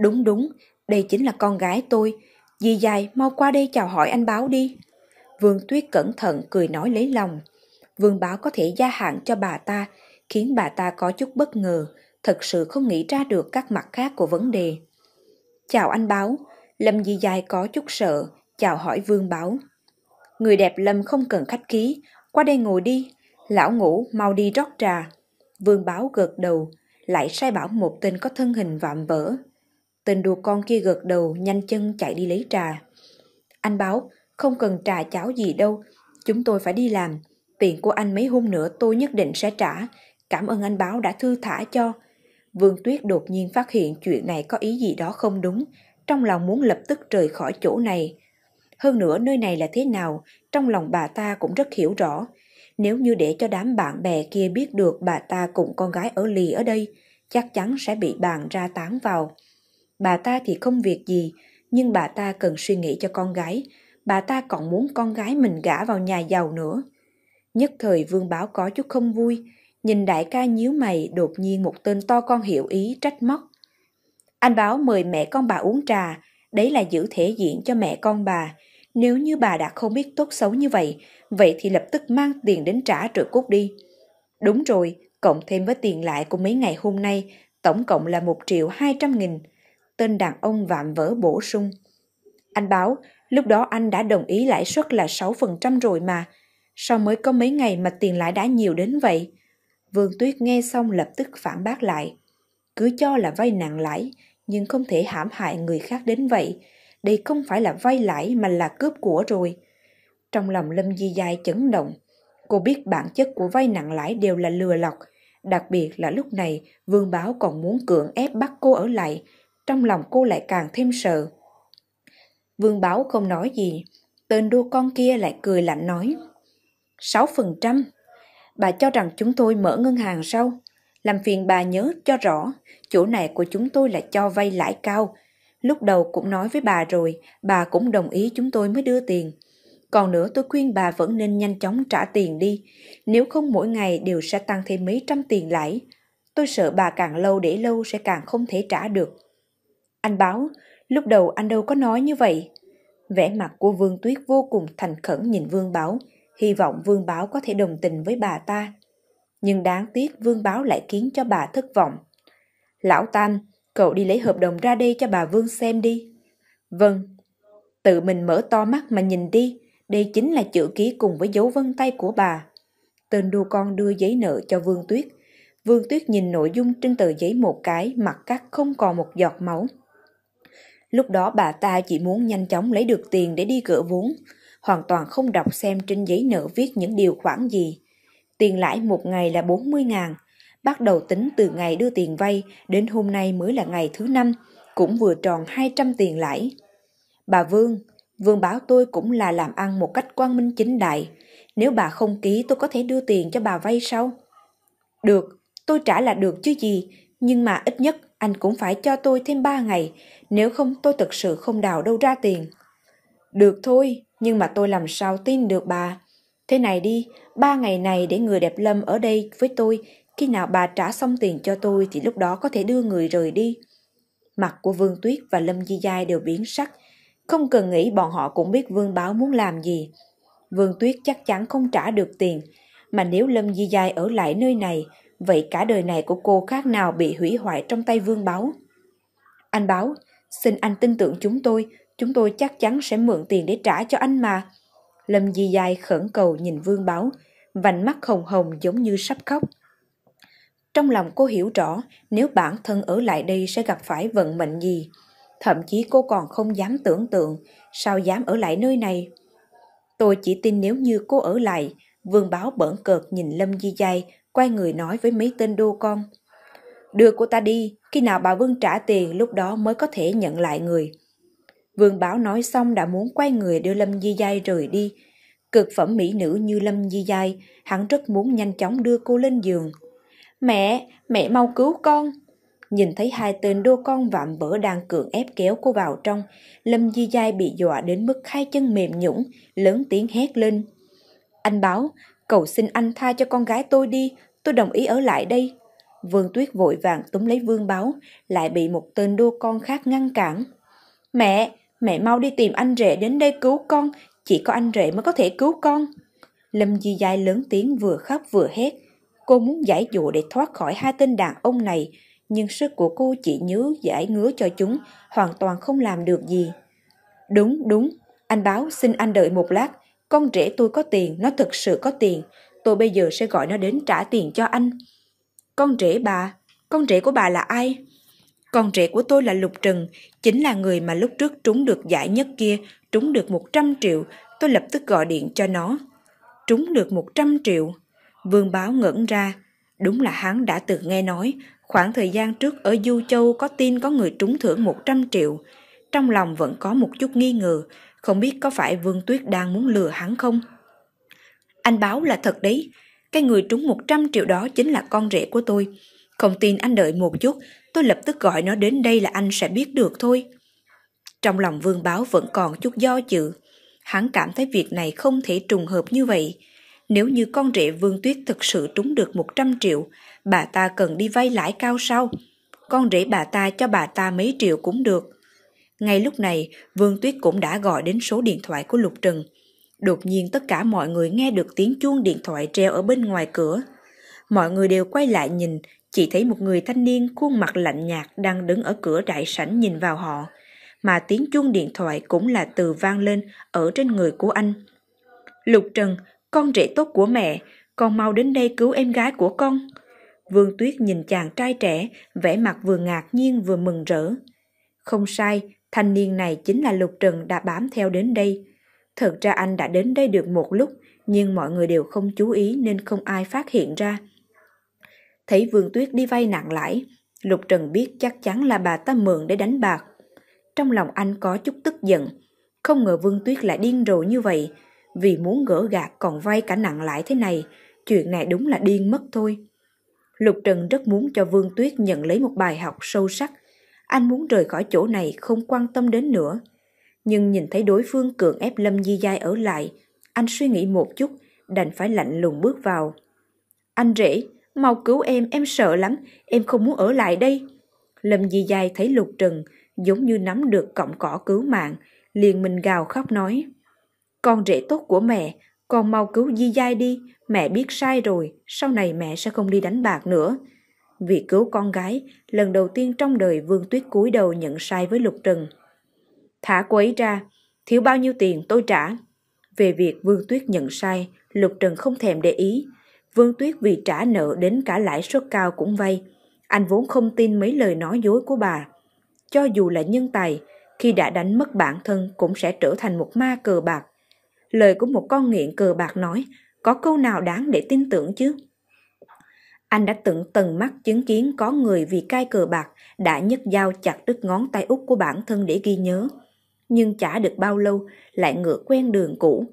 Đúng đúng, đây chính là con gái tôi. Di Giai mau qua đây chào hỏi anh Báo đi. Vương Tuyết cẩn thận cười nói lấy lòng. Vương bảo có thể gia hạn cho bà ta, khiến bà ta có chút bất ngờ, thật sự không nghĩ ra được các mặt khác của vấn đề. Chào anh Báo, Lâm Di Giai có chút sợ, chào hỏi Vương bảo Người đẹp Lâm không cần khách khí, qua đây ngồi đi, lão ngủ mau đi rót trà. Vương báo gật đầu, lại sai bảo một tên có thân hình vạm vỡ. Tên đùa con kia gật đầu nhanh chân chạy đi lấy trà. Anh báo, không cần trà cháo gì đâu, chúng tôi phải đi làm. Tiền của anh mấy hôm nữa tôi nhất định sẽ trả. Cảm ơn anh báo đã thư thả cho. Vương Tuyết đột nhiên phát hiện chuyện này có ý gì đó không đúng, trong lòng muốn lập tức rời khỏi chỗ này. Hơn nữa nơi này là thế nào, trong lòng bà ta cũng rất hiểu rõ. Nếu như để cho đám bạn bè kia biết được bà ta cùng con gái ở lì ở đây, chắc chắn sẽ bị bàn ra tán vào. Bà ta thì không việc gì, nhưng bà ta cần suy nghĩ cho con gái. Bà ta còn muốn con gái mình gả vào nhà giàu nữa. Nhất thời Vương Bảo có chút không vui, nhìn đại ca nhíu mày đột nhiên một tên to con hiểu ý trách móc. Anh Bảo mời mẹ con bà uống trà, đấy là giữ thể diện cho mẹ con bà, nếu như bà đã không biết tốt xấu như vậy, vậy thì lập tức mang tiền đến trả trợ cút đi. Đúng rồi, cộng thêm với tiền lại của mấy ngày hôm nay, tổng cộng là 1 triệu 200 nghìn. Tên đàn ông vạm vỡ bổ sung. Anh báo, lúc đó anh đã đồng ý lãi suất là 6% rồi mà. Sao mới có mấy ngày mà tiền lãi đã nhiều đến vậy? Vương Tuyết nghe xong lập tức phản bác lại. Cứ cho là vay nặng lãi, nhưng không thể hãm hại người khác đến vậy đây không phải là vay lãi mà là cướp của rồi. Trong lòng Lâm Di Giai chấn động, cô biết bản chất của vay nặng lãi đều là lừa lọc, đặc biệt là lúc này Vương Báo còn muốn cưỡng ép bắt cô ở lại, trong lòng cô lại càng thêm sợ. Vương Báo không nói gì, tên đua con kia lại cười lạnh nói. 6%, bà cho rằng chúng tôi mở ngân hàng sau. Làm phiền bà nhớ cho rõ, chỗ này của chúng tôi là cho vay lãi cao, Lúc đầu cũng nói với bà rồi, bà cũng đồng ý chúng tôi mới đưa tiền. Còn nữa tôi khuyên bà vẫn nên nhanh chóng trả tiền đi, nếu không mỗi ngày đều sẽ tăng thêm mấy trăm tiền lãi. Tôi sợ bà càng lâu để lâu sẽ càng không thể trả được. Anh báo, lúc đầu anh đâu có nói như vậy. Vẻ mặt của Vương Tuyết vô cùng thành khẩn nhìn Vương Báo, hy vọng Vương Báo có thể đồng tình với bà ta. Nhưng đáng tiếc Vương Báo lại khiến cho bà thất vọng. Lão Tam, Cậu đi lấy hợp đồng ra đây cho bà Vương xem đi. Vâng. Tự mình mở to mắt mà nhìn đi. Đây chính là chữ ký cùng với dấu vân tay của bà. Tên đua con đưa giấy nợ cho Vương Tuyết. Vương Tuyết nhìn nội dung trên tờ giấy một cái, mặt cắt không còn một giọt máu. Lúc đó bà ta chỉ muốn nhanh chóng lấy được tiền để đi gỡ vốn, hoàn toàn không đọc xem trên giấy nợ viết những điều khoản gì. Tiền lãi một ngày là 40 ngàn, bắt đầu tính từ ngày đưa tiền vay đến hôm nay mới là ngày thứ năm, cũng vừa tròn 200 tiền lãi. Bà Vương, Vương bảo tôi cũng là làm ăn một cách quang minh chính đại. Nếu bà không ký tôi có thể đưa tiền cho bà vay sau. Được, tôi trả là được chứ gì, nhưng mà ít nhất anh cũng phải cho tôi thêm 3 ngày, nếu không tôi thực sự không đào đâu ra tiền. Được thôi, nhưng mà tôi làm sao tin được bà. Thế này đi, ba ngày này để người đẹp lâm ở đây với tôi khi nào bà trả xong tiền cho tôi thì lúc đó có thể đưa người rời đi. Mặt của Vương Tuyết và Lâm Di Giai đều biến sắc. Không cần nghĩ bọn họ cũng biết Vương Báo muốn làm gì. Vương Tuyết chắc chắn không trả được tiền. Mà nếu Lâm Di Giai ở lại nơi này, vậy cả đời này của cô khác nào bị hủy hoại trong tay Vương Báo. Anh Báo, xin anh tin tưởng chúng tôi, chúng tôi chắc chắn sẽ mượn tiền để trả cho anh mà. Lâm Di Giai khẩn cầu nhìn Vương Báo, vành mắt hồng hồng giống như sắp khóc. Trong lòng cô hiểu rõ nếu bản thân ở lại đây sẽ gặp phải vận mệnh gì. Thậm chí cô còn không dám tưởng tượng sao dám ở lại nơi này. Tôi chỉ tin nếu như cô ở lại, vương báo bỡn cợt nhìn Lâm Di Giai, quay người nói với mấy tên đô con. Đưa cô ta đi, khi nào bà Vương trả tiền lúc đó mới có thể nhận lại người. Vương Bảo nói xong đã muốn quay người đưa Lâm Di Giai rời đi. Cực phẩm mỹ nữ như Lâm Di Giai, hắn rất muốn nhanh chóng đưa cô lên giường. Mẹ, mẹ mau cứu con. Nhìn thấy hai tên đua con vạm vỡ đang cưỡng ép kéo cô vào trong, Lâm Di Giai bị dọa đến mức hai chân mềm nhũng, lớn tiếng hét lên. Anh báo, cầu xin anh tha cho con gái tôi đi, tôi đồng ý ở lại đây. Vương Tuyết vội vàng túm lấy Vương báo, lại bị một tên đua con khác ngăn cản. Mẹ, mẹ mau đi tìm anh rể đến đây cứu con, chỉ có anh rể mới có thể cứu con. Lâm Di Giai lớn tiếng vừa khóc vừa hét, Cô muốn giải dụ để thoát khỏi hai tên đàn ông này, nhưng sức của cô chỉ nhớ giải ngứa cho chúng, hoàn toàn không làm được gì. Đúng, đúng, anh báo xin anh đợi một lát, con rể tôi có tiền, nó thực sự có tiền, tôi bây giờ sẽ gọi nó đến trả tiền cho anh. Con rể bà, con rể của bà là ai? Con rể của tôi là Lục trần chính là người mà lúc trước trúng được giải nhất kia, trúng được 100 triệu, tôi lập tức gọi điện cho nó. Trúng được 100 triệu, Vương Báo ngẩn ra, đúng là hắn đã từng nghe nói khoảng thời gian trước ở Du Châu có tin có người trúng thưởng 100 triệu. Trong lòng vẫn có một chút nghi ngờ, không biết có phải Vương Tuyết đang muốn lừa hắn không? Anh báo là thật đấy, cái người trúng 100 triệu đó chính là con rể của tôi. Không tin anh đợi một chút, tôi lập tức gọi nó đến đây là anh sẽ biết được thôi. Trong lòng Vương Báo vẫn còn chút do dự. Hắn cảm thấy việc này không thể trùng hợp như vậy nếu như con rể Vương Tuyết thực sự trúng được 100 triệu, bà ta cần đi vay lãi cao sao? Con rể bà ta cho bà ta mấy triệu cũng được. Ngay lúc này, Vương Tuyết cũng đã gọi đến số điện thoại của Lục Trừng. Đột nhiên tất cả mọi người nghe được tiếng chuông điện thoại treo ở bên ngoài cửa. Mọi người đều quay lại nhìn, chỉ thấy một người thanh niên khuôn mặt lạnh nhạt đang đứng ở cửa đại sảnh nhìn vào họ. Mà tiếng chuông điện thoại cũng là từ vang lên ở trên người của anh. Lục Trần, con rể tốt của mẹ, con mau đến đây cứu em gái của con. Vương Tuyết nhìn chàng trai trẻ, vẻ mặt vừa ngạc nhiên vừa mừng rỡ. Không sai, thanh niên này chính là Lục Trần đã bám theo đến đây. Thật ra anh đã đến đây được một lúc, nhưng mọi người đều không chú ý nên không ai phát hiện ra. Thấy Vương Tuyết đi vay nặng lãi, Lục Trần biết chắc chắn là bà ta mượn để đánh bạc. Trong lòng anh có chút tức giận, không ngờ Vương Tuyết lại điên rồ như vậy, vì muốn gỡ gạt còn vay cả nặng lãi thế này, chuyện này đúng là điên mất thôi. Lục Trần rất muốn cho Vương Tuyết nhận lấy một bài học sâu sắc. Anh muốn rời khỏi chỗ này không quan tâm đến nữa. Nhưng nhìn thấy đối phương cường ép Lâm Di Giai ở lại, anh suy nghĩ một chút, đành phải lạnh lùng bước vào. Anh rể, mau cứu em, em sợ lắm, em không muốn ở lại đây. Lâm Di Giai thấy Lục Trần giống như nắm được cọng cỏ cứu mạng, liền mình gào khóc nói. Con rể tốt của mẹ, con mau cứu Di Giai đi, mẹ biết sai rồi, sau này mẹ sẽ không đi đánh bạc nữa. Vì cứu con gái, lần đầu tiên trong đời Vương Tuyết cúi đầu nhận sai với Lục trần. Thả cô ấy ra, thiếu bao nhiêu tiền tôi trả. Về việc Vương Tuyết nhận sai, Lục trần không thèm để ý. Vương Tuyết vì trả nợ đến cả lãi suất cao cũng vay. Anh vốn không tin mấy lời nói dối của bà. Cho dù là nhân tài, khi đã đánh mất bản thân cũng sẽ trở thành một ma cờ bạc lời của một con nghiện cờ bạc nói, có câu nào đáng để tin tưởng chứ? Anh đã từng tầng mắt chứng kiến có người vì cai cờ bạc đã nhấc dao chặt đứt ngón tay út của bản thân để ghi nhớ. Nhưng chả được bao lâu lại ngựa quen đường cũ.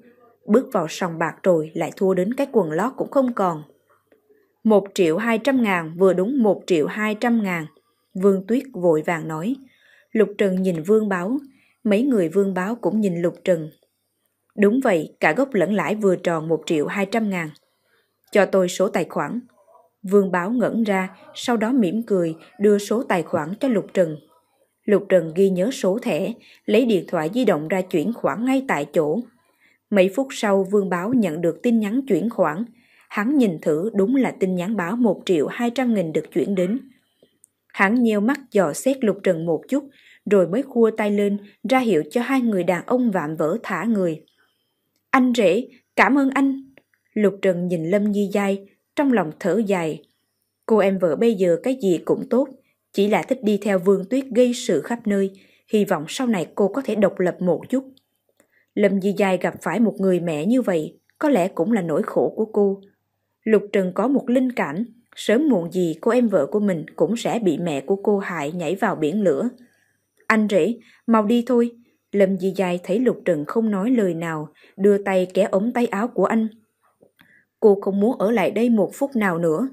Bước vào sòng bạc rồi lại thua đến cái quần lót cũng không còn. một triệu hai trăm ngàn vừa đúng một triệu hai trăm ngàn. Vương Tuyết vội vàng nói. Lục Trần nhìn Vương Báo. Mấy người Vương Báo cũng nhìn Lục Trần Đúng vậy, cả gốc lẫn lãi vừa tròn 1 triệu 200 ngàn. Cho tôi số tài khoản. Vương Báo ngẩn ra, sau đó mỉm cười, đưa số tài khoản cho Lục Trần. Lục Trần ghi nhớ số thẻ, lấy điện thoại di động ra chuyển khoản ngay tại chỗ. Mấy phút sau, Vương Báo nhận được tin nhắn chuyển khoản. Hắn nhìn thử đúng là tin nhắn báo 1 triệu 200 nghìn được chuyển đến. Hắn nheo mắt dò xét Lục Trần một chút, rồi mới khua tay lên, ra hiệu cho hai người đàn ông vạm vỡ thả người. Anh rể, cảm ơn anh. Lục Trần nhìn Lâm Nhi Giai, trong lòng thở dài. Cô em vợ bây giờ cái gì cũng tốt, chỉ là thích đi theo Vương Tuyết gây sự khắp nơi, hy vọng sau này cô có thể độc lập một chút. Lâm Di Giai gặp phải một người mẹ như vậy, có lẽ cũng là nỗi khổ của cô. Lục Trần có một linh cảm, sớm muộn gì cô em vợ của mình cũng sẽ bị mẹ của cô hại nhảy vào biển lửa. Anh rể, mau đi thôi, Lâm Di Giai thấy Lục trần không nói lời nào, đưa tay kéo ống tay áo của anh. Cô không muốn ở lại đây một phút nào nữa.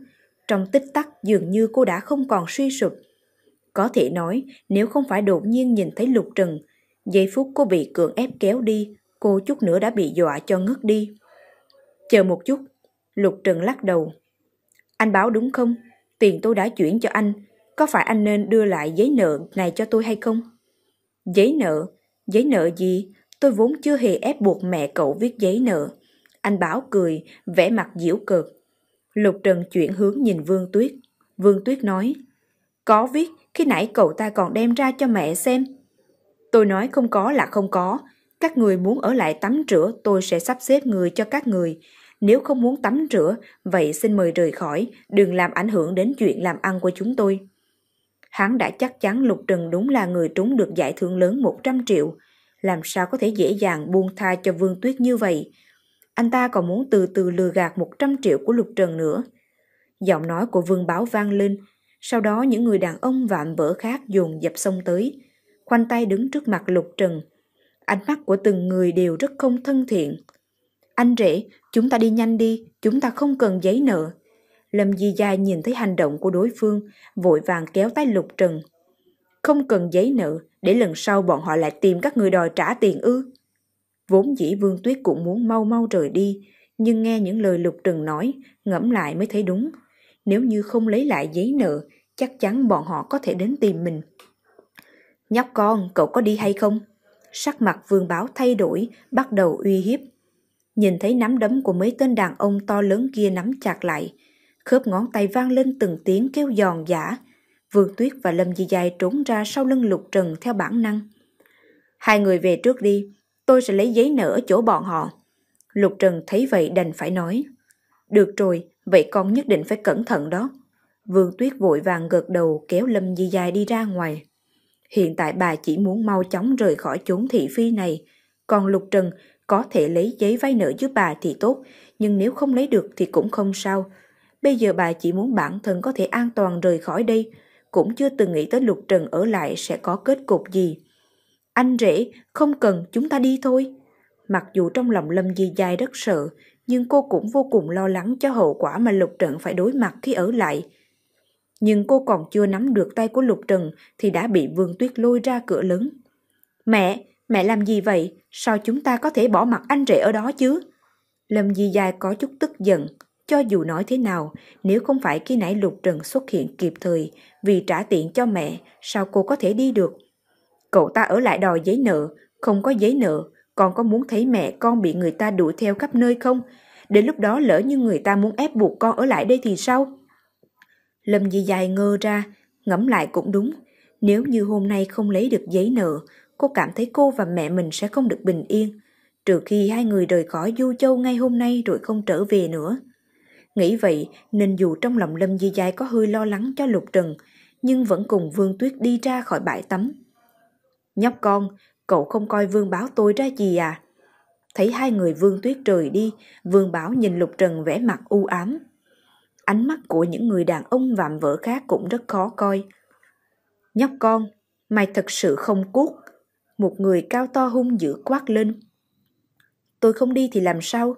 Trong tích tắc dường như cô đã không còn suy sụp. Có thể nói, nếu không phải đột nhiên nhìn thấy Lục trần giây phút cô bị cường ép kéo đi, cô chút nữa đã bị dọa cho ngất đi. Chờ một chút, Lục trần lắc đầu. Anh báo đúng không? Tiền tôi đã chuyển cho anh, có phải anh nên đưa lại giấy nợ này cho tôi hay không? Giấy nợ, Giấy nợ gì? Tôi vốn chưa hề ép buộc mẹ cậu viết giấy nợ. Anh Bảo cười, vẻ mặt diễu cợt. Lục Trần chuyển hướng nhìn Vương Tuyết. Vương Tuyết nói, có viết, khi nãy cậu ta còn đem ra cho mẹ xem. Tôi nói không có là không có. Các người muốn ở lại tắm rửa, tôi sẽ sắp xếp người cho các người. Nếu không muốn tắm rửa, vậy xin mời rời khỏi, đừng làm ảnh hưởng đến chuyện làm ăn của chúng tôi hắn đã chắc chắn Lục trần đúng là người trúng được giải thưởng lớn 100 triệu, làm sao có thể dễ dàng buông tha cho Vương Tuyết như vậy. Anh ta còn muốn từ từ lừa gạt 100 triệu của Lục Trần nữa. Giọng nói của Vương Báo vang lên, sau đó những người đàn ông vạm vỡ khác dồn dập xông tới, khoanh tay đứng trước mặt Lục Trần. Ánh mắt của từng người đều rất không thân thiện. Anh rể, chúng ta đi nhanh đi, chúng ta không cần giấy nợ, Lâm Di Gia nhìn thấy hành động của đối phương, vội vàng kéo tay lục trần. Không cần giấy nợ, để lần sau bọn họ lại tìm các người đòi trả tiền ư. Vốn dĩ Vương Tuyết cũng muốn mau mau rời đi, nhưng nghe những lời lục trần nói, ngẫm lại mới thấy đúng. Nếu như không lấy lại giấy nợ, chắc chắn bọn họ có thể đến tìm mình. Nhóc con, cậu có đi hay không? Sắc mặt vương báo thay đổi, bắt đầu uy hiếp. Nhìn thấy nắm đấm của mấy tên đàn ông to lớn kia nắm chặt lại, khớp ngón tay vang lên từng tiếng kêu giòn giả. Vương Tuyết và Lâm Di Dài trốn ra sau lưng lục trần theo bản năng. Hai người về trước đi, tôi sẽ lấy giấy nợ ở chỗ bọn họ. Lục Trần thấy vậy đành phải nói. Được rồi, vậy con nhất định phải cẩn thận đó. Vương Tuyết vội vàng gật đầu kéo Lâm Di Dài đi ra ngoài. Hiện tại bà chỉ muốn mau chóng rời khỏi chốn thị phi này. Còn Lục Trần có thể lấy giấy vay nợ giúp bà thì tốt, nhưng nếu không lấy được thì cũng không sao. Bây giờ bà chỉ muốn bản thân có thể an toàn rời khỏi đây, cũng chưa từng nghĩ tới Lục Trần ở lại sẽ có kết cục gì. Anh rể, không cần, chúng ta đi thôi. Mặc dù trong lòng Lâm Di Giai rất sợ, nhưng cô cũng vô cùng lo lắng cho hậu quả mà Lục Trần phải đối mặt khi ở lại. Nhưng cô còn chưa nắm được tay của Lục Trần thì đã bị Vương Tuyết lôi ra cửa lớn. Mẹ, mẹ làm gì vậy? Sao chúng ta có thể bỏ mặt anh rể ở đó chứ? Lâm Di Giai có chút tức giận. Cho dù nói thế nào, nếu không phải khi nãy lục trần xuất hiện kịp thời vì trả tiền cho mẹ, sao cô có thể đi được? Cậu ta ở lại đòi giấy nợ, không có giấy nợ, con có muốn thấy mẹ con bị người ta đuổi theo khắp nơi không? Đến lúc đó lỡ như người ta muốn ép buộc con ở lại đây thì sao? Lâm Di dài ngơ ra, ngẫm lại cũng đúng. Nếu như hôm nay không lấy được giấy nợ, cô cảm thấy cô và mẹ mình sẽ không được bình yên, trừ khi hai người rời khỏi Du Châu ngay hôm nay rồi không trở về nữa. Nghĩ vậy nên dù trong lòng Lâm Di Giai có hơi lo lắng cho lục trần, nhưng vẫn cùng Vương Tuyết đi ra khỏi bãi tắm. Nhóc con, cậu không coi Vương Báo tôi ra gì à? Thấy hai người Vương Tuyết rời đi, Vương Báo nhìn Lục Trần vẻ mặt u ám. Ánh mắt của những người đàn ông vạm vỡ khác cũng rất khó coi. Nhóc con, mày thật sự không cuốc. Một người cao to hung dữ quát lên. Tôi không đi thì làm sao?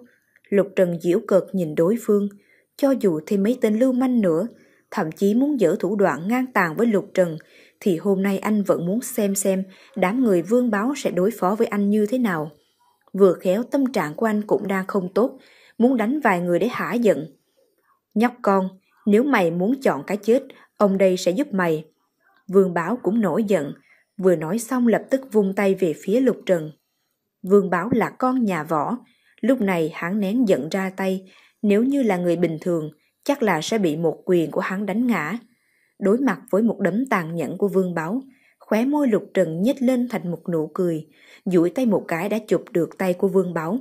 Lục Trần diễu cợt nhìn đối phương, cho dù thêm mấy tên lưu manh nữa, thậm chí muốn dở thủ đoạn ngang tàn với Lục Trần, thì hôm nay anh vẫn muốn xem xem đám người vương báo sẽ đối phó với anh như thế nào. Vừa khéo tâm trạng của anh cũng đang không tốt, muốn đánh vài người để hả giận. Nhóc con, nếu mày muốn chọn cái chết, ông đây sẽ giúp mày. Vương báo cũng nổi giận, vừa nói xong lập tức vung tay về phía Lục Trần. Vương báo là con nhà võ, lúc này hắn nén giận ra tay, nếu như là người bình thường, chắc là sẽ bị một quyền của hắn đánh ngã. Đối mặt với một đấm tàn nhẫn của Vương Báo, khóe môi lục trần nhếch lên thành một nụ cười, duỗi tay một cái đã chụp được tay của Vương Báo.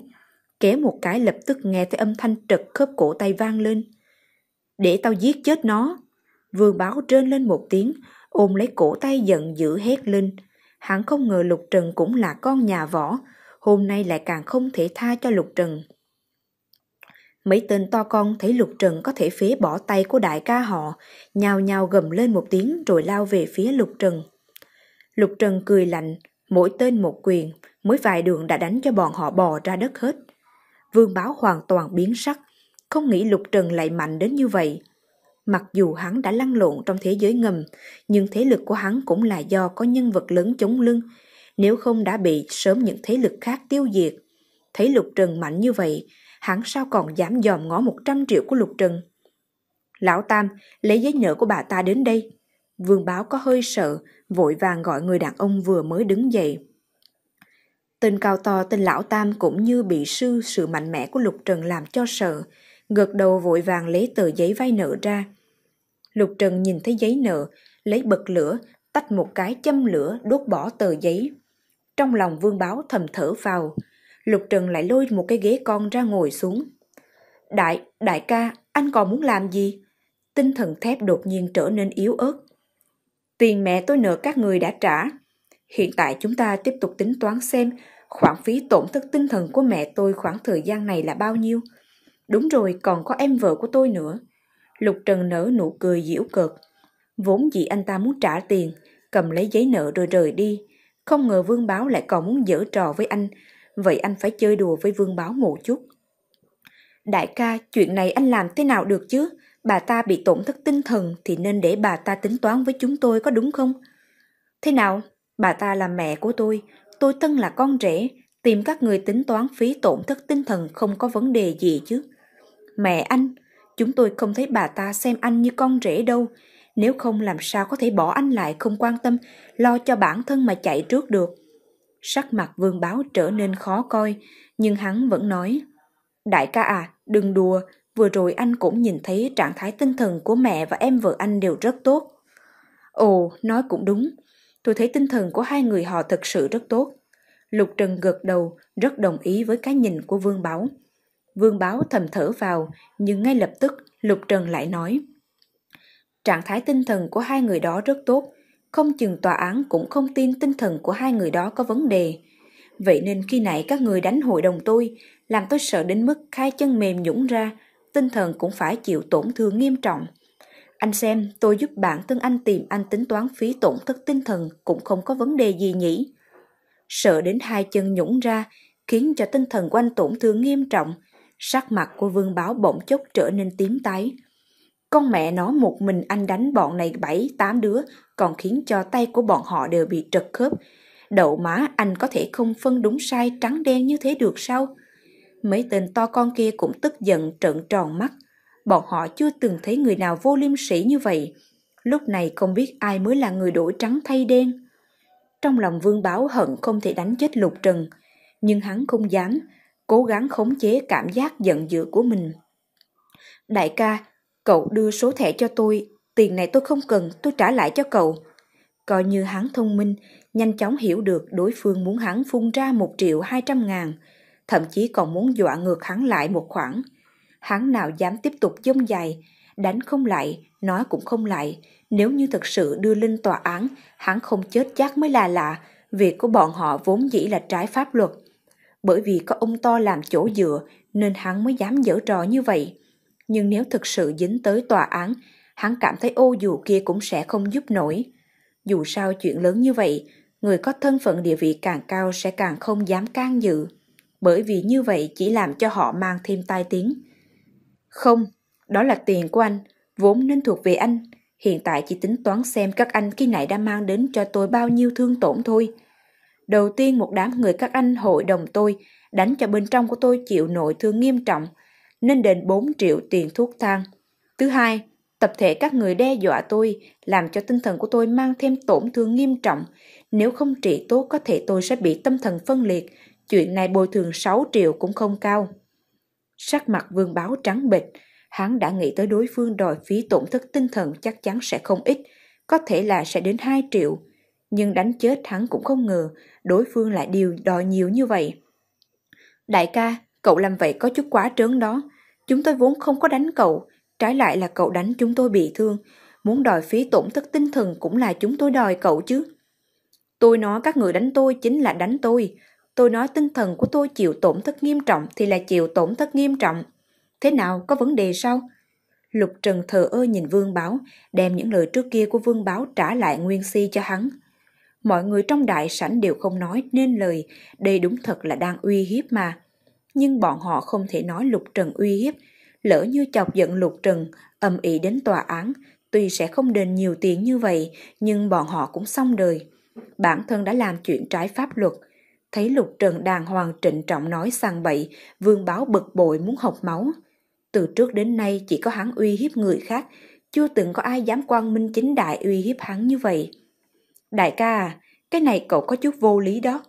Kéo một cái lập tức nghe thấy âm thanh trật khớp cổ tay vang lên. Để tao giết chết nó. Vương Báo trên lên một tiếng, ôm lấy cổ tay giận dữ hét lên. Hắn không ngờ Lục Trần cũng là con nhà võ, hôm nay lại càng không thể tha cho Lục Trần. Mấy tên to con thấy lục trần có thể phế bỏ tay của đại ca họ, nhào nhào gầm lên một tiếng rồi lao về phía lục trần. Lục trần cười lạnh, mỗi tên một quyền, mới vài đường đã đánh cho bọn họ bò ra đất hết. Vương báo hoàn toàn biến sắc, không nghĩ lục trần lại mạnh đến như vậy. Mặc dù hắn đã lăn lộn trong thế giới ngầm, nhưng thế lực của hắn cũng là do có nhân vật lớn chống lưng, nếu không đã bị sớm những thế lực khác tiêu diệt. Thấy lục trần mạnh như vậy, hắn sao còn dám dòm ngó 100 triệu của Lục Trần. Lão Tam lấy giấy nợ của bà ta đến đây. Vương Báo có hơi sợ, vội vàng gọi người đàn ông vừa mới đứng dậy. Tên cao to tên Lão Tam cũng như bị sư sự mạnh mẽ của Lục Trần làm cho sợ, gật đầu vội vàng lấy tờ giấy vay nợ ra. Lục Trần nhìn thấy giấy nợ, lấy bật lửa, tách một cái châm lửa đốt bỏ tờ giấy. Trong lòng Vương Báo thầm thở vào, Lục Trần lại lôi một cái ghế con ra ngồi xuống. Đại, đại ca, anh còn muốn làm gì? Tinh thần thép đột nhiên trở nên yếu ớt. Tiền mẹ tôi nợ các người đã trả. Hiện tại chúng ta tiếp tục tính toán xem khoản phí tổn thất tinh thần của mẹ tôi khoảng thời gian này là bao nhiêu. Đúng rồi, còn có em vợ của tôi nữa. Lục Trần nở nụ cười giễu cợt. Vốn dĩ anh ta muốn trả tiền, cầm lấy giấy nợ rồi rời đi. Không ngờ Vương Báo lại còn muốn giở trò với anh, vậy anh phải chơi đùa với Vương Báo một chút. Đại ca, chuyện này anh làm thế nào được chứ? Bà ta bị tổn thất tinh thần thì nên để bà ta tính toán với chúng tôi có đúng không? Thế nào? Bà ta là mẹ của tôi, tôi thân là con rể, tìm các người tính toán phí tổn thất tinh thần không có vấn đề gì chứ. Mẹ anh, chúng tôi không thấy bà ta xem anh như con rể đâu, nếu không làm sao có thể bỏ anh lại không quan tâm, lo cho bản thân mà chạy trước được. Sắc mặt vương báo trở nên khó coi, nhưng hắn vẫn nói. Đại ca à, đừng đùa, vừa rồi anh cũng nhìn thấy trạng thái tinh thần của mẹ và em vợ anh đều rất tốt. Ồ, nói cũng đúng. Tôi thấy tinh thần của hai người họ thật sự rất tốt. Lục Trần gật đầu, rất đồng ý với cái nhìn của Vương Báo. Vương Báo thầm thở vào, nhưng ngay lập tức Lục Trần lại nói. Trạng thái tinh thần của hai người đó rất tốt, không chừng tòa án cũng không tin tinh thần của hai người đó có vấn đề. Vậy nên khi nãy các người đánh hội đồng tôi, làm tôi sợ đến mức khai chân mềm nhũng ra, tinh thần cũng phải chịu tổn thương nghiêm trọng. Anh xem, tôi giúp bản thân anh tìm anh tính toán phí tổn thất tinh thần cũng không có vấn đề gì nhỉ. Sợ đến hai chân nhũng ra, khiến cho tinh thần của anh tổn thương nghiêm trọng, sắc mặt của vương báo bỗng chốc trở nên tím tái. Con mẹ nó một mình anh đánh bọn này bảy tám đứa, còn khiến cho tay của bọn họ đều bị trật khớp. Đậu má anh có thể không phân đúng sai trắng đen như thế được sao? Mấy tên to con kia cũng tức giận trợn tròn mắt. Bọn họ chưa từng thấy người nào vô liêm sỉ như vậy. Lúc này không biết ai mới là người đổi trắng thay đen. Trong lòng vương báo hận không thể đánh chết lục trần, nhưng hắn không dám, cố gắng khống chế cảm giác giận dữ của mình. Đại ca, Cậu đưa số thẻ cho tôi, tiền này tôi không cần, tôi trả lại cho cậu. Coi như hắn thông minh, nhanh chóng hiểu được đối phương muốn hắn phun ra một triệu hai trăm ngàn, thậm chí còn muốn dọa ngược hắn lại một khoản. Hắn nào dám tiếp tục dông dài, đánh không lại, nói cũng không lại. Nếu như thật sự đưa lên tòa án, hắn không chết chắc mới là lạ, việc của bọn họ vốn dĩ là trái pháp luật. Bởi vì có ông to làm chỗ dựa nên hắn mới dám dở trò như vậy nhưng nếu thực sự dính tới tòa án, hắn cảm thấy ô dù kia cũng sẽ không giúp nổi. Dù sao chuyện lớn như vậy, người có thân phận địa vị càng cao sẽ càng không dám can dự, bởi vì như vậy chỉ làm cho họ mang thêm tai tiếng. Không, đó là tiền của anh, vốn nên thuộc về anh. Hiện tại chỉ tính toán xem các anh khi nãy đã mang đến cho tôi bao nhiêu thương tổn thôi. Đầu tiên một đám người các anh hội đồng tôi đánh cho bên trong của tôi chịu nội thương nghiêm trọng – nên đền 4 triệu tiền thuốc thang. Thứ hai, tập thể các người đe dọa tôi, làm cho tinh thần của tôi mang thêm tổn thương nghiêm trọng. Nếu không trị tốt có thể tôi sẽ bị tâm thần phân liệt, chuyện này bồi thường 6 triệu cũng không cao. Sắc mặt vương báo trắng bệch, hắn đã nghĩ tới đối phương đòi phí tổn thất tinh thần chắc chắn sẽ không ít, có thể là sẽ đến 2 triệu. Nhưng đánh chết hắn cũng không ngờ đối phương lại điều đòi nhiều như vậy. Đại ca, cậu làm vậy có chút quá trớn đó, Chúng tôi vốn không có đánh cậu, trái lại là cậu đánh chúng tôi bị thương. Muốn đòi phí tổn thất tinh thần cũng là chúng tôi đòi cậu chứ. Tôi nói các người đánh tôi chính là đánh tôi. Tôi nói tinh thần của tôi chịu tổn thất nghiêm trọng thì là chịu tổn thất nghiêm trọng. Thế nào, có vấn đề sao? Lục Trần thờ ơ nhìn Vương Báo, đem những lời trước kia của Vương Báo trả lại Nguyên Si cho hắn. Mọi người trong đại sảnh đều không nói nên lời, đây đúng thật là đang uy hiếp mà nhưng bọn họ không thể nói Lục Trần uy hiếp. Lỡ như chọc giận Lục Trần, ầm ý đến tòa án, tuy sẽ không đền nhiều tiền như vậy, nhưng bọn họ cũng xong đời. Bản thân đã làm chuyện trái pháp luật. Thấy Lục Trần đàng hoàng trịnh trọng nói sang bậy, vương báo bực bội muốn học máu. Từ trước đến nay chỉ có hắn uy hiếp người khác, chưa từng có ai dám quan minh chính đại uy hiếp hắn như vậy. Đại ca à, cái này cậu có chút vô lý đó.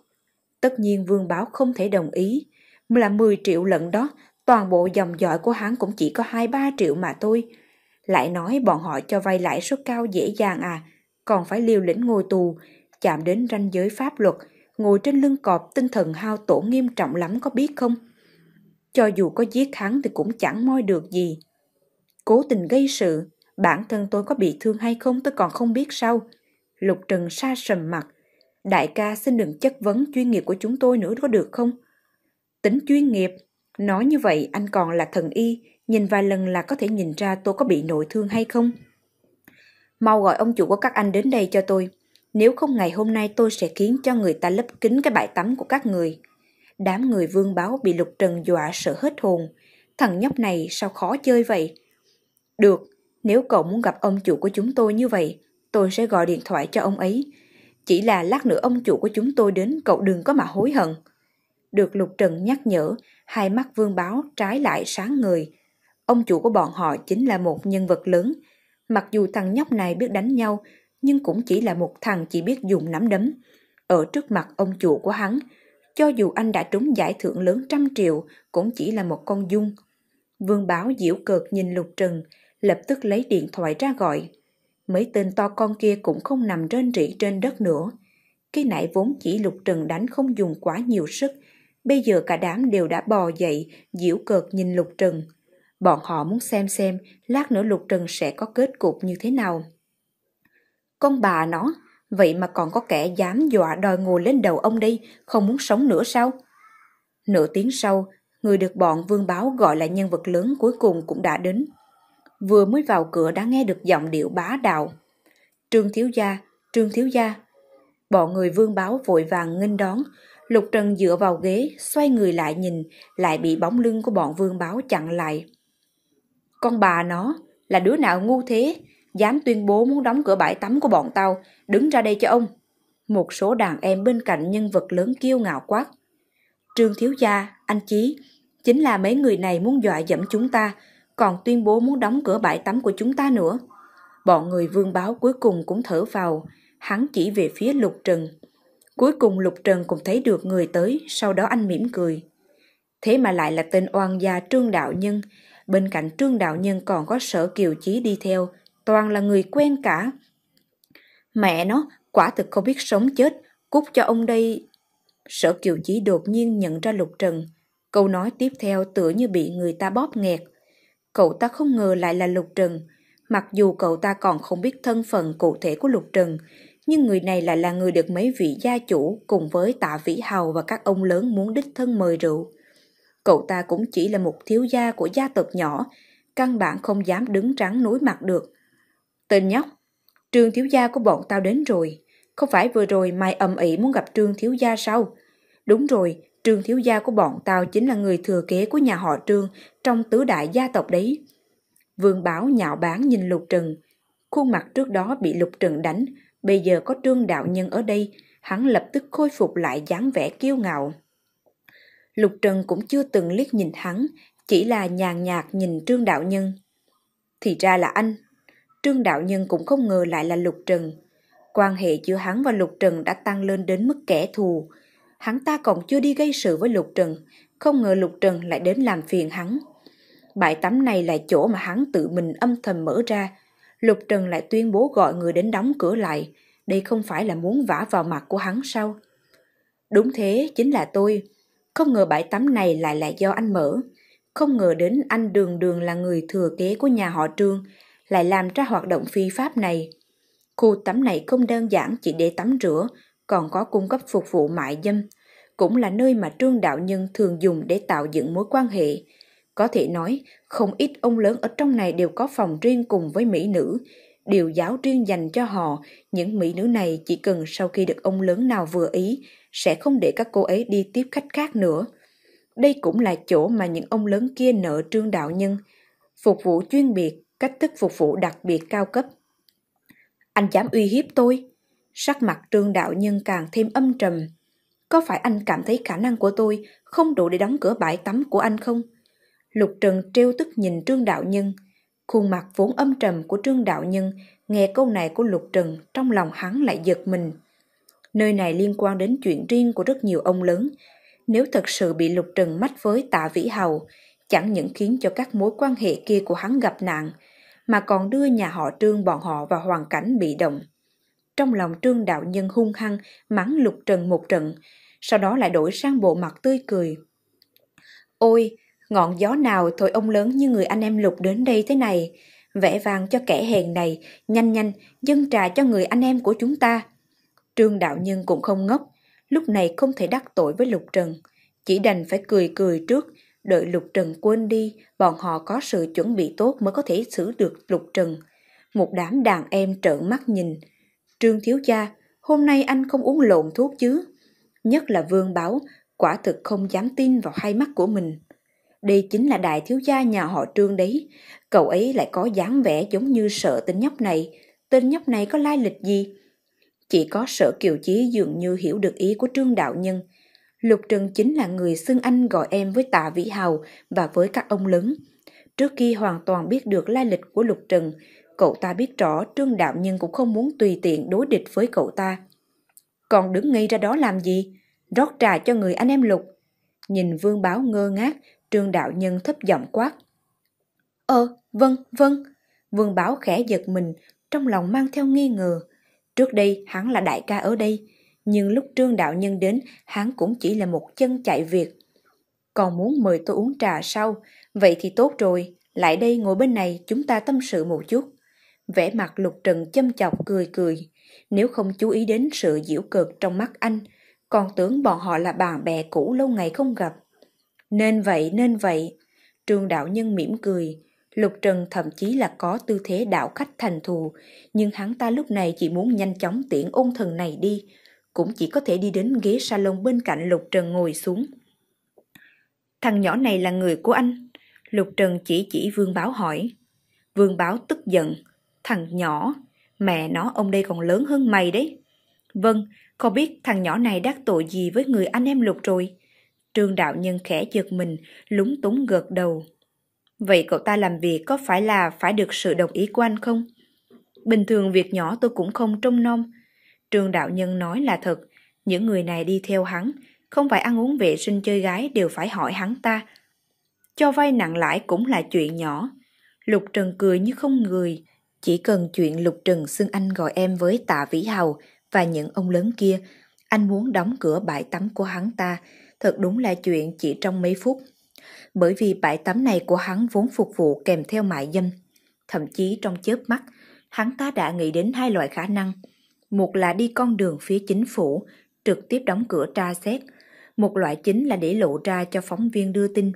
Tất nhiên vương báo không thể đồng ý, là 10 triệu lận đó, toàn bộ dòng dõi của hắn cũng chỉ có 2-3 triệu mà thôi. Lại nói bọn họ cho vay lãi suất cao dễ dàng à, còn phải liều lĩnh ngồi tù, chạm đến ranh giới pháp luật, ngồi trên lưng cọp tinh thần hao tổ nghiêm trọng lắm có biết không? Cho dù có giết hắn thì cũng chẳng moi được gì. Cố tình gây sự, bản thân tôi có bị thương hay không tôi còn không biết sao. Lục Trần sa sầm mặt. Đại ca xin đừng chất vấn chuyên nghiệp của chúng tôi nữa có được không? tính chuyên nghiệp. Nói như vậy anh còn là thần y, nhìn vài lần là có thể nhìn ra tôi có bị nội thương hay không. Mau gọi ông chủ của các anh đến đây cho tôi. Nếu không ngày hôm nay tôi sẽ khiến cho người ta lấp kín cái bãi tắm của các người. Đám người vương báo bị lục trần dọa sợ hết hồn. Thằng nhóc này sao khó chơi vậy? Được, nếu cậu muốn gặp ông chủ của chúng tôi như vậy, tôi sẽ gọi điện thoại cho ông ấy. Chỉ là lát nữa ông chủ của chúng tôi đến cậu đừng có mà hối hận. Được Lục Trần nhắc nhở, hai mắt Vương Báo trái lại sáng người. Ông chủ của bọn họ chính là một nhân vật lớn. Mặc dù thằng nhóc này biết đánh nhau, nhưng cũng chỉ là một thằng chỉ biết dùng nắm đấm. Ở trước mặt ông chủ của hắn, cho dù anh đã trúng giải thưởng lớn trăm triệu, cũng chỉ là một con dung. Vương Báo diễu cợt nhìn Lục Trần, lập tức lấy điện thoại ra gọi. Mấy tên to con kia cũng không nằm rên rỉ trên đất nữa. Cái nãy vốn chỉ Lục Trần đánh không dùng quá nhiều sức, Bây giờ cả đám đều đã bò dậy, diễu cợt nhìn Lục trần Bọn họ muốn xem xem lát nữa Lục trần sẽ có kết cục như thế nào. Con bà nó, vậy mà còn có kẻ dám dọa đòi ngồi lên đầu ông đây, không muốn sống nữa sao? Nửa tiếng sau, người được bọn Vương Báo gọi là nhân vật lớn cuối cùng cũng đã đến. Vừa mới vào cửa đã nghe được giọng điệu bá đạo. Trương Thiếu Gia, Trương Thiếu Gia. Bọn người Vương Báo vội vàng nghênh đón, Lục Trần dựa vào ghế, xoay người lại nhìn, lại bị bóng lưng của bọn vương báo chặn lại. Con bà nó, là đứa nào ngu thế, dám tuyên bố muốn đóng cửa bãi tắm của bọn tao, đứng ra đây cho ông. Một số đàn em bên cạnh nhân vật lớn kiêu ngạo quát. Trương Thiếu Gia, anh Chí, chính là mấy người này muốn dọa dẫm chúng ta, còn tuyên bố muốn đóng cửa bãi tắm của chúng ta nữa. Bọn người vương báo cuối cùng cũng thở vào, hắn chỉ về phía lục trần Cuối cùng Lục Trần cũng thấy được người tới, sau đó anh mỉm cười. Thế mà lại là tên oan gia Trương Đạo Nhân, bên cạnh Trương Đạo Nhân còn có sở kiều chí đi theo, toàn là người quen cả. Mẹ nó, quả thực không biết sống chết, cút cho ông đây. Sở kiều chí đột nhiên nhận ra Lục Trần, câu nói tiếp theo tựa như bị người ta bóp nghẹt. Cậu ta không ngờ lại là Lục Trần, mặc dù cậu ta còn không biết thân phận cụ thể của Lục Trần, nhưng người này lại là người được mấy vị gia chủ cùng với tạ vĩ hầu và các ông lớn muốn đích thân mời rượu. Cậu ta cũng chỉ là một thiếu gia của gia tộc nhỏ, căn bản không dám đứng trắng núi mặt được. Tên nhóc, trương thiếu gia của bọn tao đến rồi, không phải vừa rồi mày ầm ĩ muốn gặp trương thiếu gia sao? Đúng rồi, trương thiếu gia của bọn tao chính là người thừa kế của nhà họ trương trong tứ đại gia tộc đấy. Vương Bảo nhạo báng nhìn Lục trần, Khuôn mặt trước đó bị Lục trần đánh, Bây giờ có trương đạo nhân ở đây, hắn lập tức khôi phục lại dáng vẻ kiêu ngạo. Lục Trần cũng chưa từng liếc nhìn hắn, chỉ là nhàn nhạt nhìn trương đạo nhân. Thì ra là anh. Trương đạo nhân cũng không ngờ lại là Lục Trần. Quan hệ giữa hắn và Lục Trần đã tăng lên đến mức kẻ thù. Hắn ta còn chưa đi gây sự với Lục Trần, không ngờ Lục Trần lại đến làm phiền hắn. Bãi tắm này là chỗ mà hắn tự mình âm thầm mở ra, Lục Trần lại tuyên bố gọi người đến đóng cửa lại. Đây không phải là muốn vả vào mặt của hắn sao? Đúng thế, chính là tôi. Không ngờ bãi tắm này lại là do anh mở. Không ngờ đến anh đường đường là người thừa kế của nhà họ Trương, lại làm ra hoạt động phi pháp này. Khu tắm này không đơn giản chỉ để tắm rửa, còn có cung cấp phục vụ mại dâm. Cũng là nơi mà Trương Đạo Nhân thường dùng để tạo dựng mối quan hệ, có thể nói, không ít ông lớn ở trong này đều có phòng riêng cùng với mỹ nữ, điều giáo riêng dành cho họ, những mỹ nữ này chỉ cần sau khi được ông lớn nào vừa ý, sẽ không để các cô ấy đi tiếp khách khác nữa. Đây cũng là chỗ mà những ông lớn kia nợ trương đạo nhân. Phục vụ chuyên biệt, cách thức phục vụ đặc biệt cao cấp. Anh dám uy hiếp tôi? Sắc mặt trương đạo nhân càng thêm âm trầm. Có phải anh cảm thấy khả năng của tôi không đủ để đóng cửa bãi tắm của anh không? Lục Trần trêu tức nhìn Trương Đạo Nhân. Khuôn mặt vốn âm trầm của Trương Đạo Nhân nghe câu này của Lục Trần trong lòng hắn lại giật mình. Nơi này liên quan đến chuyện riêng của rất nhiều ông lớn. Nếu thật sự bị Lục Trần mách với tạ Vĩ Hầu, chẳng những khiến cho các mối quan hệ kia của hắn gặp nạn, mà còn đưa nhà họ Trương bọn họ vào hoàn cảnh bị động. Trong lòng Trương Đạo Nhân hung hăng mắng Lục Trần một trận, sau đó lại đổi sang bộ mặt tươi cười. Ôi, Ngọn gió nào thổi ông lớn như người anh em Lục đến đây thế này, vẽ vàng cho kẻ hèn này, nhanh nhanh, dâng trà cho người anh em của chúng ta. Trương Đạo Nhân cũng không ngốc, lúc này không thể đắc tội với Lục Trần, chỉ đành phải cười cười trước, đợi Lục Trần quên đi, bọn họ có sự chuẩn bị tốt mới có thể xử được Lục Trần. Một đám đàn em trợn mắt nhìn. Trương Thiếu Gia, hôm nay anh không uống lộn thuốc chứ? Nhất là Vương Báo, quả thực không dám tin vào hai mắt của mình. Đây chính là đại thiếu gia nhà họ Trương đấy. Cậu ấy lại có dáng vẻ giống như sợ tên nhóc này. Tên nhóc này có lai lịch gì? Chỉ có sợ kiều chí dường như hiểu được ý của Trương Đạo Nhân. Lục Trần chính là người xưng anh gọi em với tạ Vĩ Hào và với các ông lớn. Trước khi hoàn toàn biết được lai lịch của Lục Trần, cậu ta biết rõ Trương Đạo Nhân cũng không muốn tùy tiện đối địch với cậu ta. Còn đứng ngay ra đó làm gì? Rót trà cho người anh em Lục. Nhìn Vương Báo ngơ ngác, Trương đạo nhân thấp giọng quát. Ờ, vâng, vâng. Vương Bảo khẽ giật mình, trong lòng mang theo nghi ngờ. Trước đây hắn là đại ca ở đây, nhưng lúc Trương đạo nhân đến, hắn cũng chỉ là một chân chạy việc. Còn muốn mời tôi uống trà sau, vậy thì tốt rồi, lại đây ngồi bên này chúng ta tâm sự một chút. Vẻ mặt lục trần châm chọc cười cười, nếu không chú ý đến sự diễu cợt trong mắt anh, còn tưởng bọn họ là bạn bè cũ lâu ngày không gặp. Nên vậy, nên vậy. Trương đạo nhân mỉm cười. Lục Trần thậm chí là có tư thế đạo khách thành thù, nhưng hắn ta lúc này chỉ muốn nhanh chóng tiễn ôn thần này đi, cũng chỉ có thể đi đến ghế salon bên cạnh Lục Trần ngồi xuống. Thằng nhỏ này là người của anh. Lục Trần chỉ chỉ Vương Báo hỏi. Vương Báo tức giận. Thằng nhỏ, mẹ nó ông đây còn lớn hơn mày đấy. Vâng, không biết thằng nhỏ này đắc tội gì với người anh em Lục rồi. Trương đạo nhân khẽ giật mình, lúng túng gật đầu. Vậy cậu ta làm việc có phải là phải được sự đồng ý của anh không? Bình thường việc nhỏ tôi cũng không trông nom. Trương đạo nhân nói là thật, những người này đi theo hắn, không phải ăn uống vệ sinh chơi gái đều phải hỏi hắn ta. Cho vay nặng lãi cũng là chuyện nhỏ. Lục Trần cười như không người, chỉ cần chuyện Lục Trần xưng anh gọi em với Tạ Vĩ Hầu và những ông lớn kia, anh muốn đóng cửa bãi tắm của hắn ta, thật đúng là chuyện chỉ trong mấy phút. Bởi vì bãi tắm này của hắn vốn phục vụ kèm theo mại dâm. Thậm chí trong chớp mắt, hắn ta đã nghĩ đến hai loại khả năng. Một là đi con đường phía chính phủ, trực tiếp đóng cửa tra xét. Một loại chính là để lộ ra cho phóng viên đưa tin.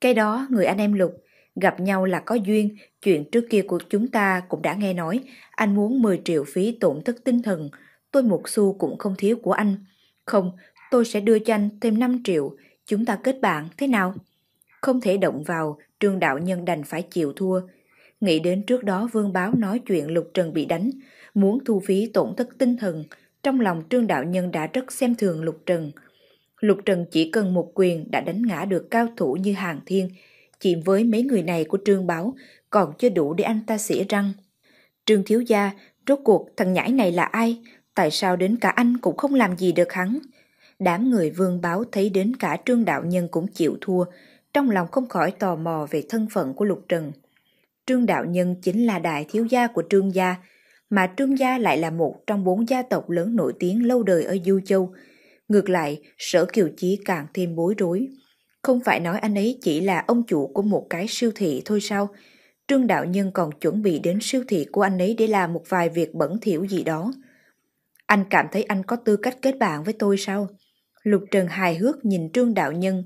Cái đó, người anh em Lục, gặp nhau là có duyên, chuyện trước kia của chúng ta cũng đã nghe nói, anh muốn 10 triệu phí tổn thất tinh thần, tôi một xu cũng không thiếu của anh. Không, tôi sẽ đưa cho anh thêm 5 triệu, chúng ta kết bạn thế nào? Không thể động vào, trương đạo nhân đành phải chịu thua. Nghĩ đến trước đó Vương Báo nói chuyện Lục Trần bị đánh, muốn thu phí tổn thất tinh thần, trong lòng trương đạo nhân đã rất xem thường Lục Trần. Lục Trần chỉ cần một quyền đã đánh ngã được cao thủ như Hàng Thiên, chỉ với mấy người này của Trương Báo còn chưa đủ để anh ta xỉa răng. Trương Thiếu Gia, rốt cuộc thằng nhãi này là ai? Tại sao đến cả anh cũng không làm gì được hắn? đám người vương báo thấy đến cả trương đạo nhân cũng chịu thua, trong lòng không khỏi tò mò về thân phận của Lục Trần. Trương đạo nhân chính là đại thiếu gia của trương gia, mà trương gia lại là một trong bốn gia tộc lớn nổi tiếng lâu đời ở Du Châu. Ngược lại, sở kiều chí càng thêm bối rối. Không phải nói anh ấy chỉ là ông chủ của một cái siêu thị thôi sao? Trương Đạo Nhân còn chuẩn bị đến siêu thị của anh ấy để làm một vài việc bẩn thỉu gì đó. Anh cảm thấy anh có tư cách kết bạn với tôi sao? Lục Trần hài hước nhìn Trương Đạo Nhân.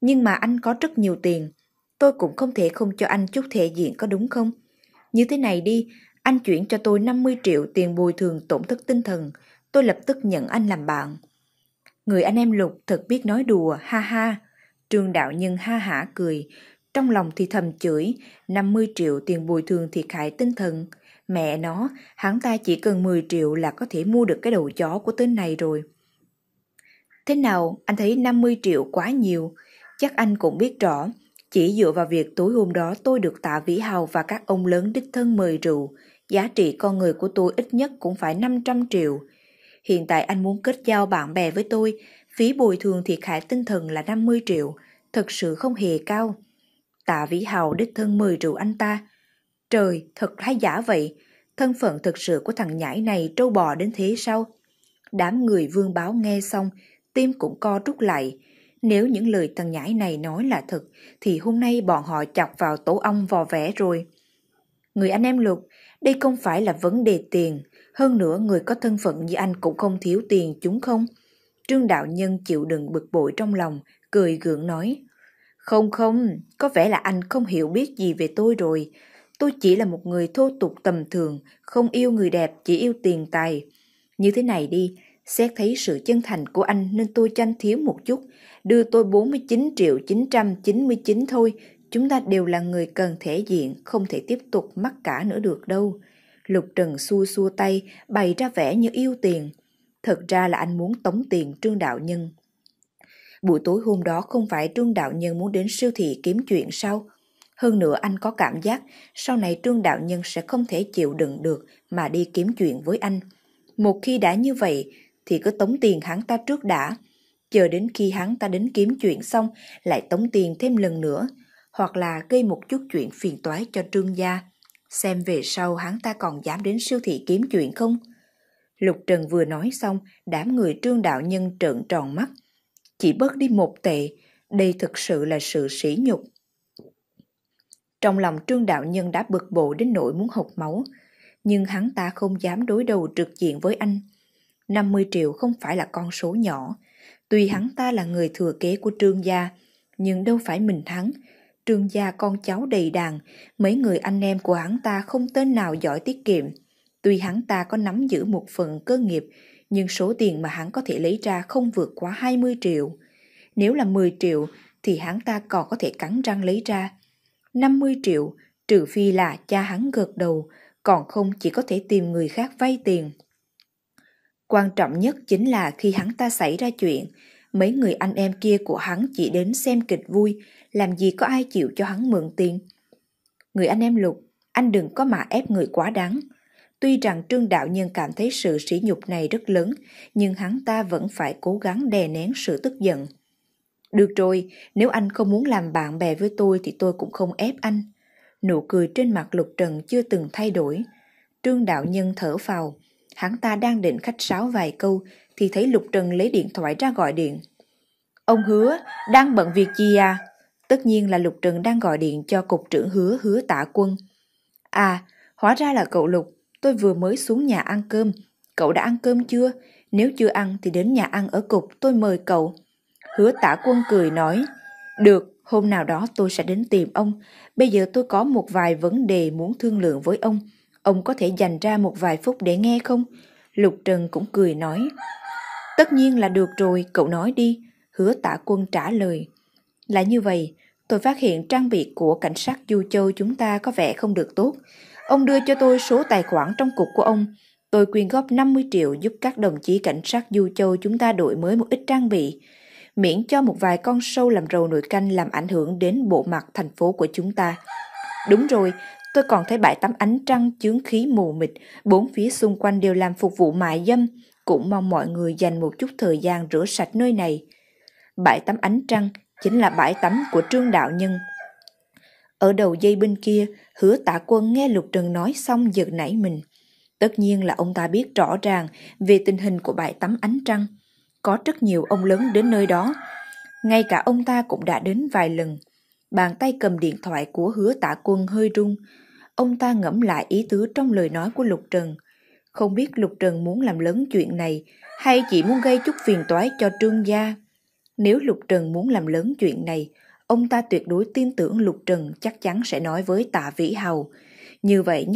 Nhưng mà anh có rất nhiều tiền, tôi cũng không thể không cho anh chút thể diện có đúng không? Như thế này đi, anh chuyển cho tôi 50 triệu tiền bồi thường tổn thất tinh thần, tôi lập tức nhận anh làm bạn. Người anh em Lục thật biết nói đùa, ha ha. Trương Đạo Nhân ha hả cười, trong lòng thì thầm chửi, 50 triệu tiền bồi thường thiệt hại tinh thần. Mẹ nó, hắn ta chỉ cần 10 triệu là có thể mua được cái đầu chó của tên này rồi. Thế nào anh thấy 50 triệu quá nhiều, chắc anh cũng biết rõ. Chỉ dựa vào việc tối hôm đó tôi được tạ Vĩ Hào và các ông lớn đích thân mời rượu, giá trị con người của tôi ít nhất cũng phải 500 triệu. Hiện tại anh muốn kết giao bạn bè với tôi, phí bồi thường thiệt hại tinh thần là 50 triệu, thật sự không hề cao. Tạ Vĩ Hào đích thân mời rượu anh ta. Trời, thật hay giả vậy? Thân phận thực sự của thằng nhãi này trâu bò đến thế sao? Đám người vương báo nghe xong, tim cũng co rút lại. Nếu những lời thằng nhãi này nói là thật, thì hôm nay bọn họ chọc vào tổ ong vò vẽ rồi. Người anh em Lục, đây không phải là vấn đề tiền, hơn nữa người có thân phận như anh cũng không thiếu tiền chúng không? Trương Đạo Nhân chịu đựng bực bội trong lòng, cười gượng nói. Không không, có vẻ là anh không hiểu biết gì về tôi rồi. Tôi chỉ là một người thô tục tầm thường, không yêu người đẹp, chỉ yêu tiền tài. Như thế này đi, Xét thấy sự chân thành của anh nên tôi cho thiếu một chút, đưa tôi 49 triệu 999 thôi, chúng ta đều là người cần thể diện, không thể tiếp tục mắc cả nữa được đâu. Lục Trần xua xua tay, bày ra vẻ như yêu tiền. Thật ra là anh muốn tống tiền Trương Đạo Nhân. Buổi tối hôm đó không phải Trương Đạo Nhân muốn đến siêu thị kiếm chuyện sao? Hơn nữa anh có cảm giác sau này Trương Đạo Nhân sẽ không thể chịu đựng được mà đi kiếm chuyện với anh. Một khi đã như vậy, thì cứ tống tiền hắn ta trước đã. Chờ đến khi hắn ta đến kiếm chuyện xong lại tống tiền thêm lần nữa, hoặc là gây một chút chuyện phiền toái cho trương gia. Xem về sau hắn ta còn dám đến siêu thị kiếm chuyện không? Lục Trần vừa nói xong, đám người trương đạo nhân trợn tròn mắt. Chỉ bớt đi một tệ, đây thực sự là sự sỉ nhục. Trong lòng trương đạo nhân đã bực bội đến nỗi muốn hộc máu, nhưng hắn ta không dám đối đầu trực diện với anh. 50 triệu không phải là con số nhỏ. Tuy hắn ta là người thừa kế của trương gia, nhưng đâu phải mình thắng. Trương gia con cháu đầy đàn, mấy người anh em của hắn ta không tên nào giỏi tiết kiệm. Tuy hắn ta có nắm giữ một phần cơ nghiệp, nhưng số tiền mà hắn có thể lấy ra không vượt quá 20 triệu. Nếu là 10 triệu thì hắn ta còn có thể cắn răng lấy ra. 50 triệu, trừ phi là cha hắn gật đầu, còn không chỉ có thể tìm người khác vay tiền. Quan trọng nhất chính là khi hắn ta xảy ra chuyện, mấy người anh em kia của hắn chỉ đến xem kịch vui, làm gì có ai chịu cho hắn mượn tiền. Người anh em Lục, anh đừng có mà ép người quá đáng. Tuy rằng Trương Đạo Nhân cảm thấy sự sỉ nhục này rất lớn, nhưng hắn ta vẫn phải cố gắng đè nén sự tức giận. Được rồi, nếu anh không muốn làm bạn bè với tôi thì tôi cũng không ép anh. Nụ cười trên mặt Lục Trần chưa từng thay đổi. Trương Đạo Nhân thở phào, Hắn ta đang định khách sáo vài câu thì thấy Lục Trần lấy điện thoại ra gọi điện. Ông hứa, đang bận việc gì à? Tất nhiên là Lục Trần đang gọi điện cho cục trưởng hứa hứa tạ quân. À, hóa ra là cậu Lục, tôi vừa mới xuống nhà ăn cơm. Cậu đã ăn cơm chưa? Nếu chưa ăn thì đến nhà ăn ở cục tôi mời cậu. Hứa tả quân cười nói, được, hôm nào đó tôi sẽ đến tìm ông. Bây giờ tôi có một vài vấn đề muốn thương lượng với ông ông có thể dành ra một vài phút để nghe không? Lục Trần cũng cười nói. Tất nhiên là được rồi, cậu nói đi, hứa tả quân trả lời. Là như vậy, tôi phát hiện trang bị của cảnh sát Du Châu chúng ta có vẻ không được tốt. Ông đưa cho tôi số tài khoản trong cục của ông. Tôi quyên góp 50 triệu giúp các đồng chí cảnh sát Du Châu chúng ta đổi mới một ít trang bị, miễn cho một vài con sâu làm rầu nồi canh làm ảnh hưởng đến bộ mặt thành phố của chúng ta. Đúng rồi, Tôi còn thấy bãi tắm ánh trăng chướng khí mù mịt, bốn phía xung quanh đều làm phục vụ mại dâm, cũng mong mọi người dành một chút thời gian rửa sạch nơi này. Bãi tắm ánh trăng chính là bãi tắm của Trương Đạo Nhân. Ở đầu dây bên kia, hứa tạ quân nghe Lục Trần nói xong giật nảy mình. Tất nhiên là ông ta biết rõ ràng về tình hình của bãi tắm ánh trăng. Có rất nhiều ông lớn đến nơi đó. Ngay cả ông ta cũng đã đến vài lần. Bàn tay cầm điện thoại của hứa tạ quân hơi rung, ông ta ngẫm lại ý tứ trong lời nói của Lục Trần. Không biết Lục Trần muốn làm lớn chuyện này hay chỉ muốn gây chút phiền toái cho Trương Gia. Nếu Lục Trần muốn làm lớn chuyện này, ông ta tuyệt đối tin tưởng Lục Trần chắc chắn sẽ nói với Tạ Vĩ Hầu. Như vậy